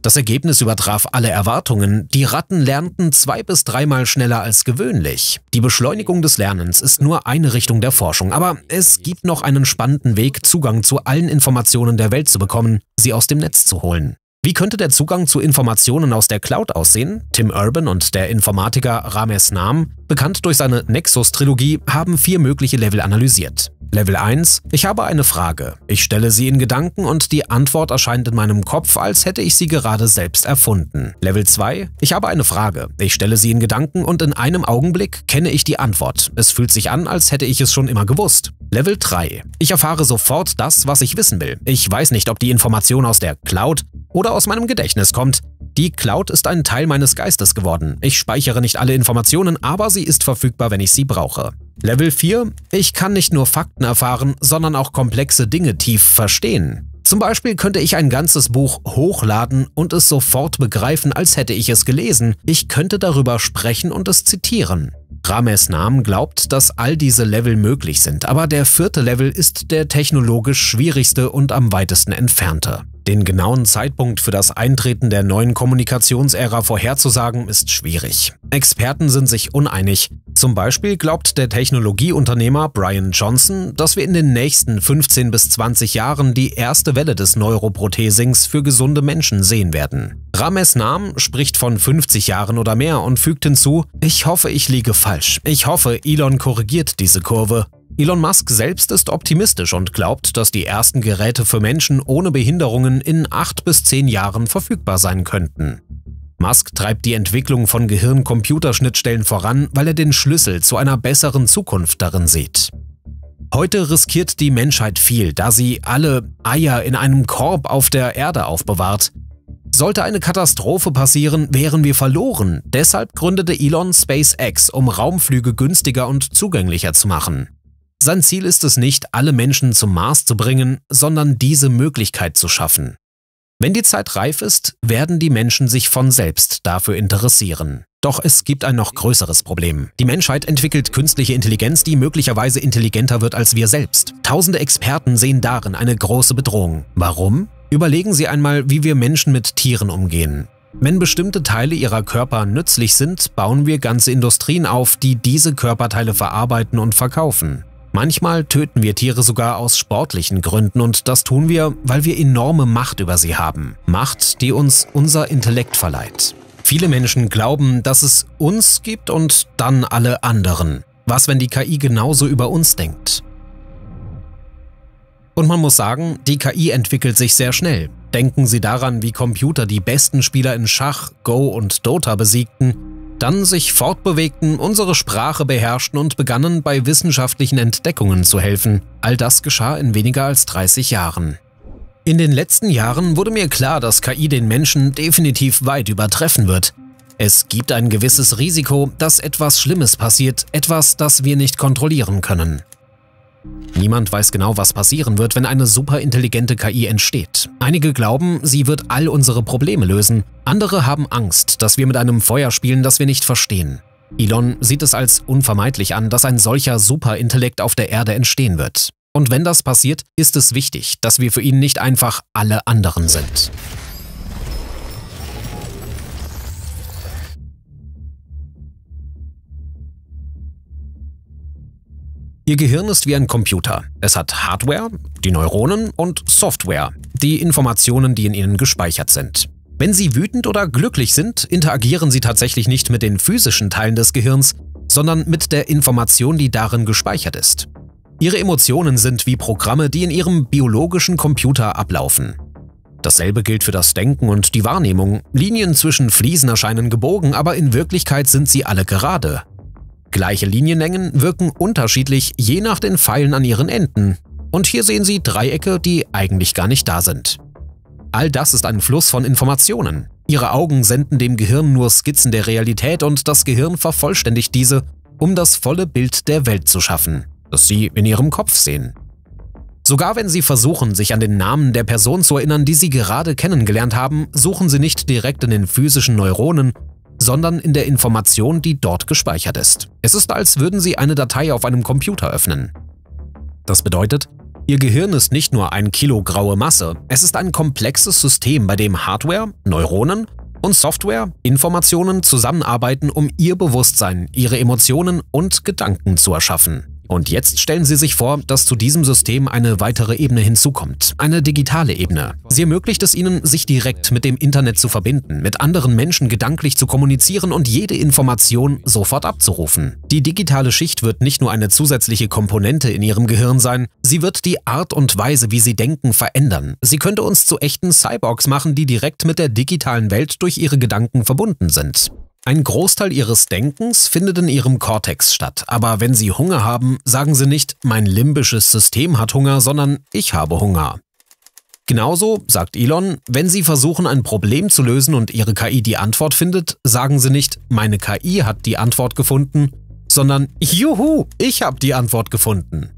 Das Ergebnis übertraf alle Erwartungen. Die Ratten lernten zwei bis dreimal schneller als gewöhnlich. Die Beschleunigung des Lernens ist nur eine Richtung der Forschung, aber es gibt noch einen spannenden Weg, Zugang zu allen Informationen der Welt zu bekommen, sie aus dem Netz zu holen. Wie könnte der Zugang zu Informationen aus der Cloud aussehen? Tim Urban und der Informatiker Rames Nam, bekannt durch seine Nexus-Trilogie, haben vier mögliche Level analysiert. Level 1. Ich habe eine Frage. Ich stelle sie in Gedanken und die Antwort erscheint in meinem Kopf, als hätte ich sie gerade selbst erfunden. Level 2. Ich habe eine Frage. Ich stelle sie in Gedanken und in einem Augenblick kenne ich die Antwort. Es fühlt sich an, als hätte ich es schon immer gewusst. Level 3. Ich erfahre sofort das, was ich wissen will. Ich weiß nicht, ob die Information aus der Cloud oder aus meinem Gedächtnis kommt. Die Cloud ist ein Teil meines Geistes geworden. Ich speichere nicht alle Informationen, aber sie ist verfügbar, wenn ich sie brauche. Level 4. Ich kann nicht nur Fakten erfahren, sondern auch komplexe Dinge tief verstehen. Zum Beispiel könnte ich ein ganzes Buch hochladen und es sofort begreifen, als hätte ich es gelesen. Ich könnte darüber sprechen und es zitieren. Rames Nam glaubt, dass all diese Level möglich sind, aber der vierte Level ist der technologisch schwierigste und am weitesten entfernte. Den genauen Zeitpunkt für das Eintreten der neuen Kommunikationsära vorherzusagen ist schwierig. Experten sind sich uneinig. Zum Beispiel glaubt der Technologieunternehmer Brian Johnson, dass wir in den nächsten 15 bis 20 Jahren die erste Welle des Neuroprothesings für gesunde Menschen sehen werden. Rames Nam spricht von 50 Jahren oder mehr und fügt hinzu, ich hoffe, ich liege falsch. Ich hoffe, Elon korrigiert diese Kurve. Elon Musk selbst ist optimistisch und glaubt, dass die ersten Geräte für Menschen ohne Behinderungen in acht bis zehn Jahren verfügbar sein könnten. Musk treibt die Entwicklung von Gehirn-Computerschnittstellen voran, weil er den Schlüssel zu einer besseren Zukunft darin sieht. Heute riskiert die Menschheit viel, da sie alle Eier in einem Korb auf der Erde aufbewahrt. Sollte eine Katastrophe passieren, wären wir verloren. Deshalb gründete Elon SpaceX, um Raumflüge günstiger und zugänglicher zu machen. Sein Ziel ist es nicht, alle Menschen zum Mars zu bringen, sondern diese Möglichkeit zu schaffen. Wenn die Zeit reif ist, werden die Menschen sich von selbst dafür interessieren. Doch es gibt ein noch größeres Problem. Die Menschheit entwickelt künstliche Intelligenz, die möglicherweise intelligenter wird als wir selbst. Tausende Experten sehen darin eine große Bedrohung. Warum? Überlegen Sie einmal, wie wir Menschen mit Tieren umgehen. Wenn bestimmte Teile ihrer Körper nützlich sind, bauen wir ganze Industrien auf, die diese Körperteile verarbeiten und verkaufen. Manchmal töten wir Tiere sogar aus sportlichen Gründen und das tun wir, weil wir enorme Macht über sie haben. Macht, die uns unser Intellekt verleiht. Viele Menschen glauben, dass es uns gibt und dann alle anderen. Was, wenn die KI genauso über uns denkt? Und man muss sagen, die KI entwickelt sich sehr schnell. Denken Sie daran, wie Computer die besten Spieler in Schach, Go und Dota besiegten dann sich fortbewegten, unsere Sprache beherrschten und begannen bei wissenschaftlichen Entdeckungen zu helfen. All das geschah in weniger als 30 Jahren. In den letzten Jahren wurde mir klar, dass KI den Menschen definitiv weit übertreffen wird. Es gibt ein gewisses Risiko, dass etwas Schlimmes passiert, etwas, das wir nicht kontrollieren können. Niemand weiß genau, was passieren wird, wenn eine superintelligente KI entsteht. Einige glauben, sie wird all unsere Probleme lösen, andere haben Angst, dass wir mit einem Feuer spielen, das wir nicht verstehen. Elon sieht es als unvermeidlich an, dass ein solcher Superintellekt auf der Erde entstehen wird. Und wenn das passiert, ist es wichtig, dass wir für ihn nicht einfach alle anderen sind. Ihr Gehirn ist wie ein Computer. Es hat Hardware, die Neuronen und Software, die Informationen, die in ihnen gespeichert sind. Wenn Sie wütend oder glücklich sind, interagieren Sie tatsächlich nicht mit den physischen Teilen des Gehirns, sondern mit der Information, die darin gespeichert ist. Ihre Emotionen sind wie Programme, die in Ihrem biologischen Computer ablaufen. Dasselbe gilt für das Denken und die Wahrnehmung. Linien zwischen Fliesen erscheinen gebogen, aber in Wirklichkeit sind sie alle gerade. Gleiche Linienlängen wirken unterschiedlich je nach den Pfeilen an ihren Enden. Und hier sehen Sie Dreiecke, die eigentlich gar nicht da sind. All das ist ein Fluss von Informationen. Ihre Augen senden dem Gehirn nur Skizzen der Realität und das Gehirn vervollständigt diese, um das volle Bild der Welt zu schaffen, das Sie in Ihrem Kopf sehen. Sogar wenn Sie versuchen, sich an den Namen der Person zu erinnern, die Sie gerade kennengelernt haben, suchen Sie nicht direkt in den physischen Neuronen, sondern in der Information, die dort gespeichert ist. Es ist, als würden Sie eine Datei auf einem Computer öffnen. Das bedeutet, Ihr Gehirn ist nicht nur ein Kilo graue Masse, es ist ein komplexes System, bei dem Hardware, Neuronen und Software Informationen zusammenarbeiten, um Ihr Bewusstsein, Ihre Emotionen und Gedanken zu erschaffen. Und jetzt stellen Sie sich vor, dass zu diesem System eine weitere Ebene hinzukommt, eine digitale Ebene. Sie ermöglicht es Ihnen, sich direkt mit dem Internet zu verbinden, mit anderen Menschen gedanklich zu kommunizieren und jede Information sofort abzurufen. Die digitale Schicht wird nicht nur eine zusätzliche Komponente in Ihrem Gehirn sein, sie wird die Art und Weise, wie Sie denken, verändern. Sie könnte uns zu echten Cyborgs machen, die direkt mit der digitalen Welt durch ihre Gedanken verbunden sind. Ein Großteil ihres Denkens findet in ihrem Kortex statt, aber wenn sie Hunger haben, sagen sie nicht, mein limbisches System hat Hunger, sondern ich habe Hunger. Genauso, sagt Elon, wenn Sie versuchen, ein Problem zu lösen und Ihre KI die Antwort findet, sagen Sie nicht, meine KI hat die Antwort gefunden, sondern Juhu, ich habe die Antwort gefunden.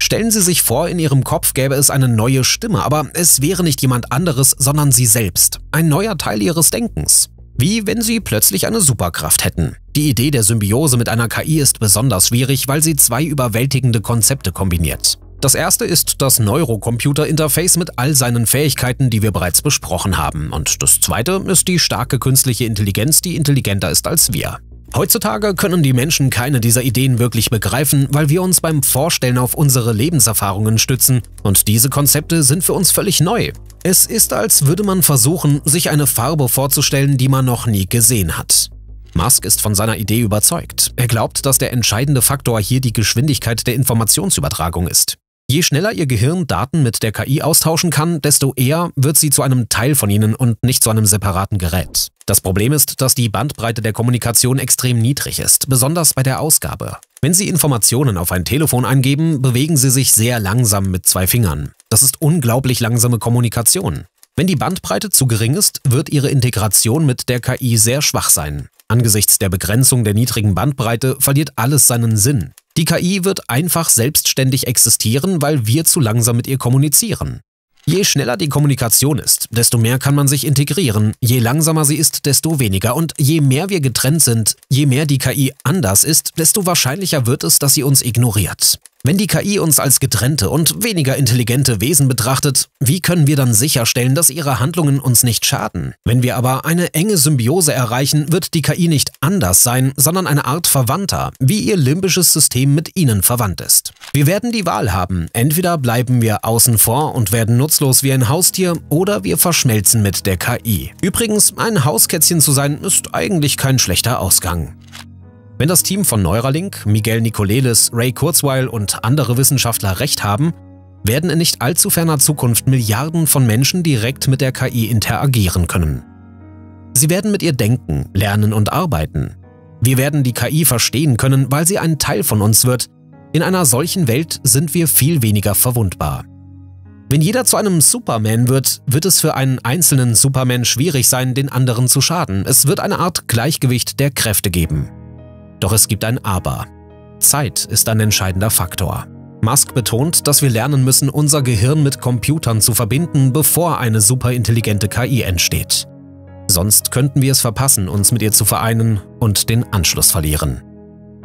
Stellen Sie sich vor, in Ihrem Kopf gäbe es eine neue Stimme, aber es wäre nicht jemand anderes, sondern Sie selbst, ein neuer Teil Ihres Denkens. Wie wenn sie plötzlich eine Superkraft hätten. Die Idee der Symbiose mit einer KI ist besonders schwierig, weil sie zwei überwältigende Konzepte kombiniert. Das erste ist das Neurocomputer-Interface mit all seinen Fähigkeiten, die wir bereits besprochen haben. Und das zweite ist die starke künstliche Intelligenz, die intelligenter ist als wir. Heutzutage können die Menschen keine dieser Ideen wirklich begreifen, weil wir uns beim Vorstellen auf unsere Lebenserfahrungen stützen und diese Konzepte sind für uns völlig neu. Es ist, als würde man versuchen, sich eine Farbe vorzustellen, die man noch nie gesehen hat. Musk ist von seiner Idee überzeugt. Er glaubt, dass der entscheidende Faktor hier die Geschwindigkeit der Informationsübertragung ist. Je schneller Ihr Gehirn Daten mit der KI austauschen kann, desto eher wird sie zu einem Teil von Ihnen und nicht zu einem separaten Gerät. Das Problem ist, dass die Bandbreite der Kommunikation extrem niedrig ist, besonders bei der Ausgabe. Wenn Sie Informationen auf ein Telefon eingeben, bewegen Sie sich sehr langsam mit zwei Fingern. Das ist unglaublich langsame Kommunikation. Wenn die Bandbreite zu gering ist, wird Ihre Integration mit der KI sehr schwach sein. Angesichts der Begrenzung der niedrigen Bandbreite verliert alles seinen Sinn. Die KI wird einfach selbstständig existieren, weil wir zu langsam mit ihr kommunizieren. Je schneller die Kommunikation ist, desto mehr kann man sich integrieren, je langsamer sie ist, desto weniger und je mehr wir getrennt sind, je mehr die KI anders ist, desto wahrscheinlicher wird es, dass sie uns ignoriert. Wenn die KI uns als getrennte und weniger intelligente Wesen betrachtet, wie können wir dann sicherstellen, dass ihre Handlungen uns nicht schaden? Wenn wir aber eine enge Symbiose erreichen, wird die KI nicht anders sein, sondern eine Art Verwandter, wie ihr limbisches System mit ihnen verwandt ist. Wir werden die Wahl haben, entweder bleiben wir außen vor und werden nutzlos wie ein Haustier oder wir verschmelzen mit der KI. Übrigens, ein Hauskätzchen zu sein, ist eigentlich kein schlechter Ausgang. Wenn das Team von Neuralink, Miguel Nicolelis, Ray Kurzweil und andere Wissenschaftler recht haben, werden in nicht allzu ferner Zukunft Milliarden von Menschen direkt mit der KI interagieren können. Sie werden mit ihr denken, lernen und arbeiten. Wir werden die KI verstehen können, weil sie ein Teil von uns wird. In einer solchen Welt sind wir viel weniger verwundbar. Wenn jeder zu einem Superman wird, wird es für einen einzelnen Superman schwierig sein, den anderen zu schaden. Es wird eine Art Gleichgewicht der Kräfte geben. Doch es gibt ein Aber. Zeit ist ein entscheidender Faktor. Musk betont, dass wir lernen müssen, unser Gehirn mit Computern zu verbinden, bevor eine superintelligente KI entsteht. Sonst könnten wir es verpassen, uns mit ihr zu vereinen und den Anschluss verlieren.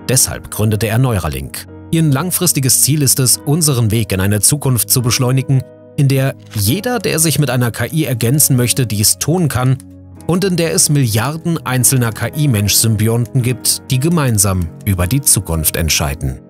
Deshalb gründete er Neuralink. Ihr langfristiges Ziel ist es, unseren Weg in eine Zukunft zu beschleunigen, in der jeder, der sich mit einer KI ergänzen möchte, dies tun kann, und in der es Milliarden einzelner KI-Mensch-Symbionten gibt, die gemeinsam über die Zukunft entscheiden.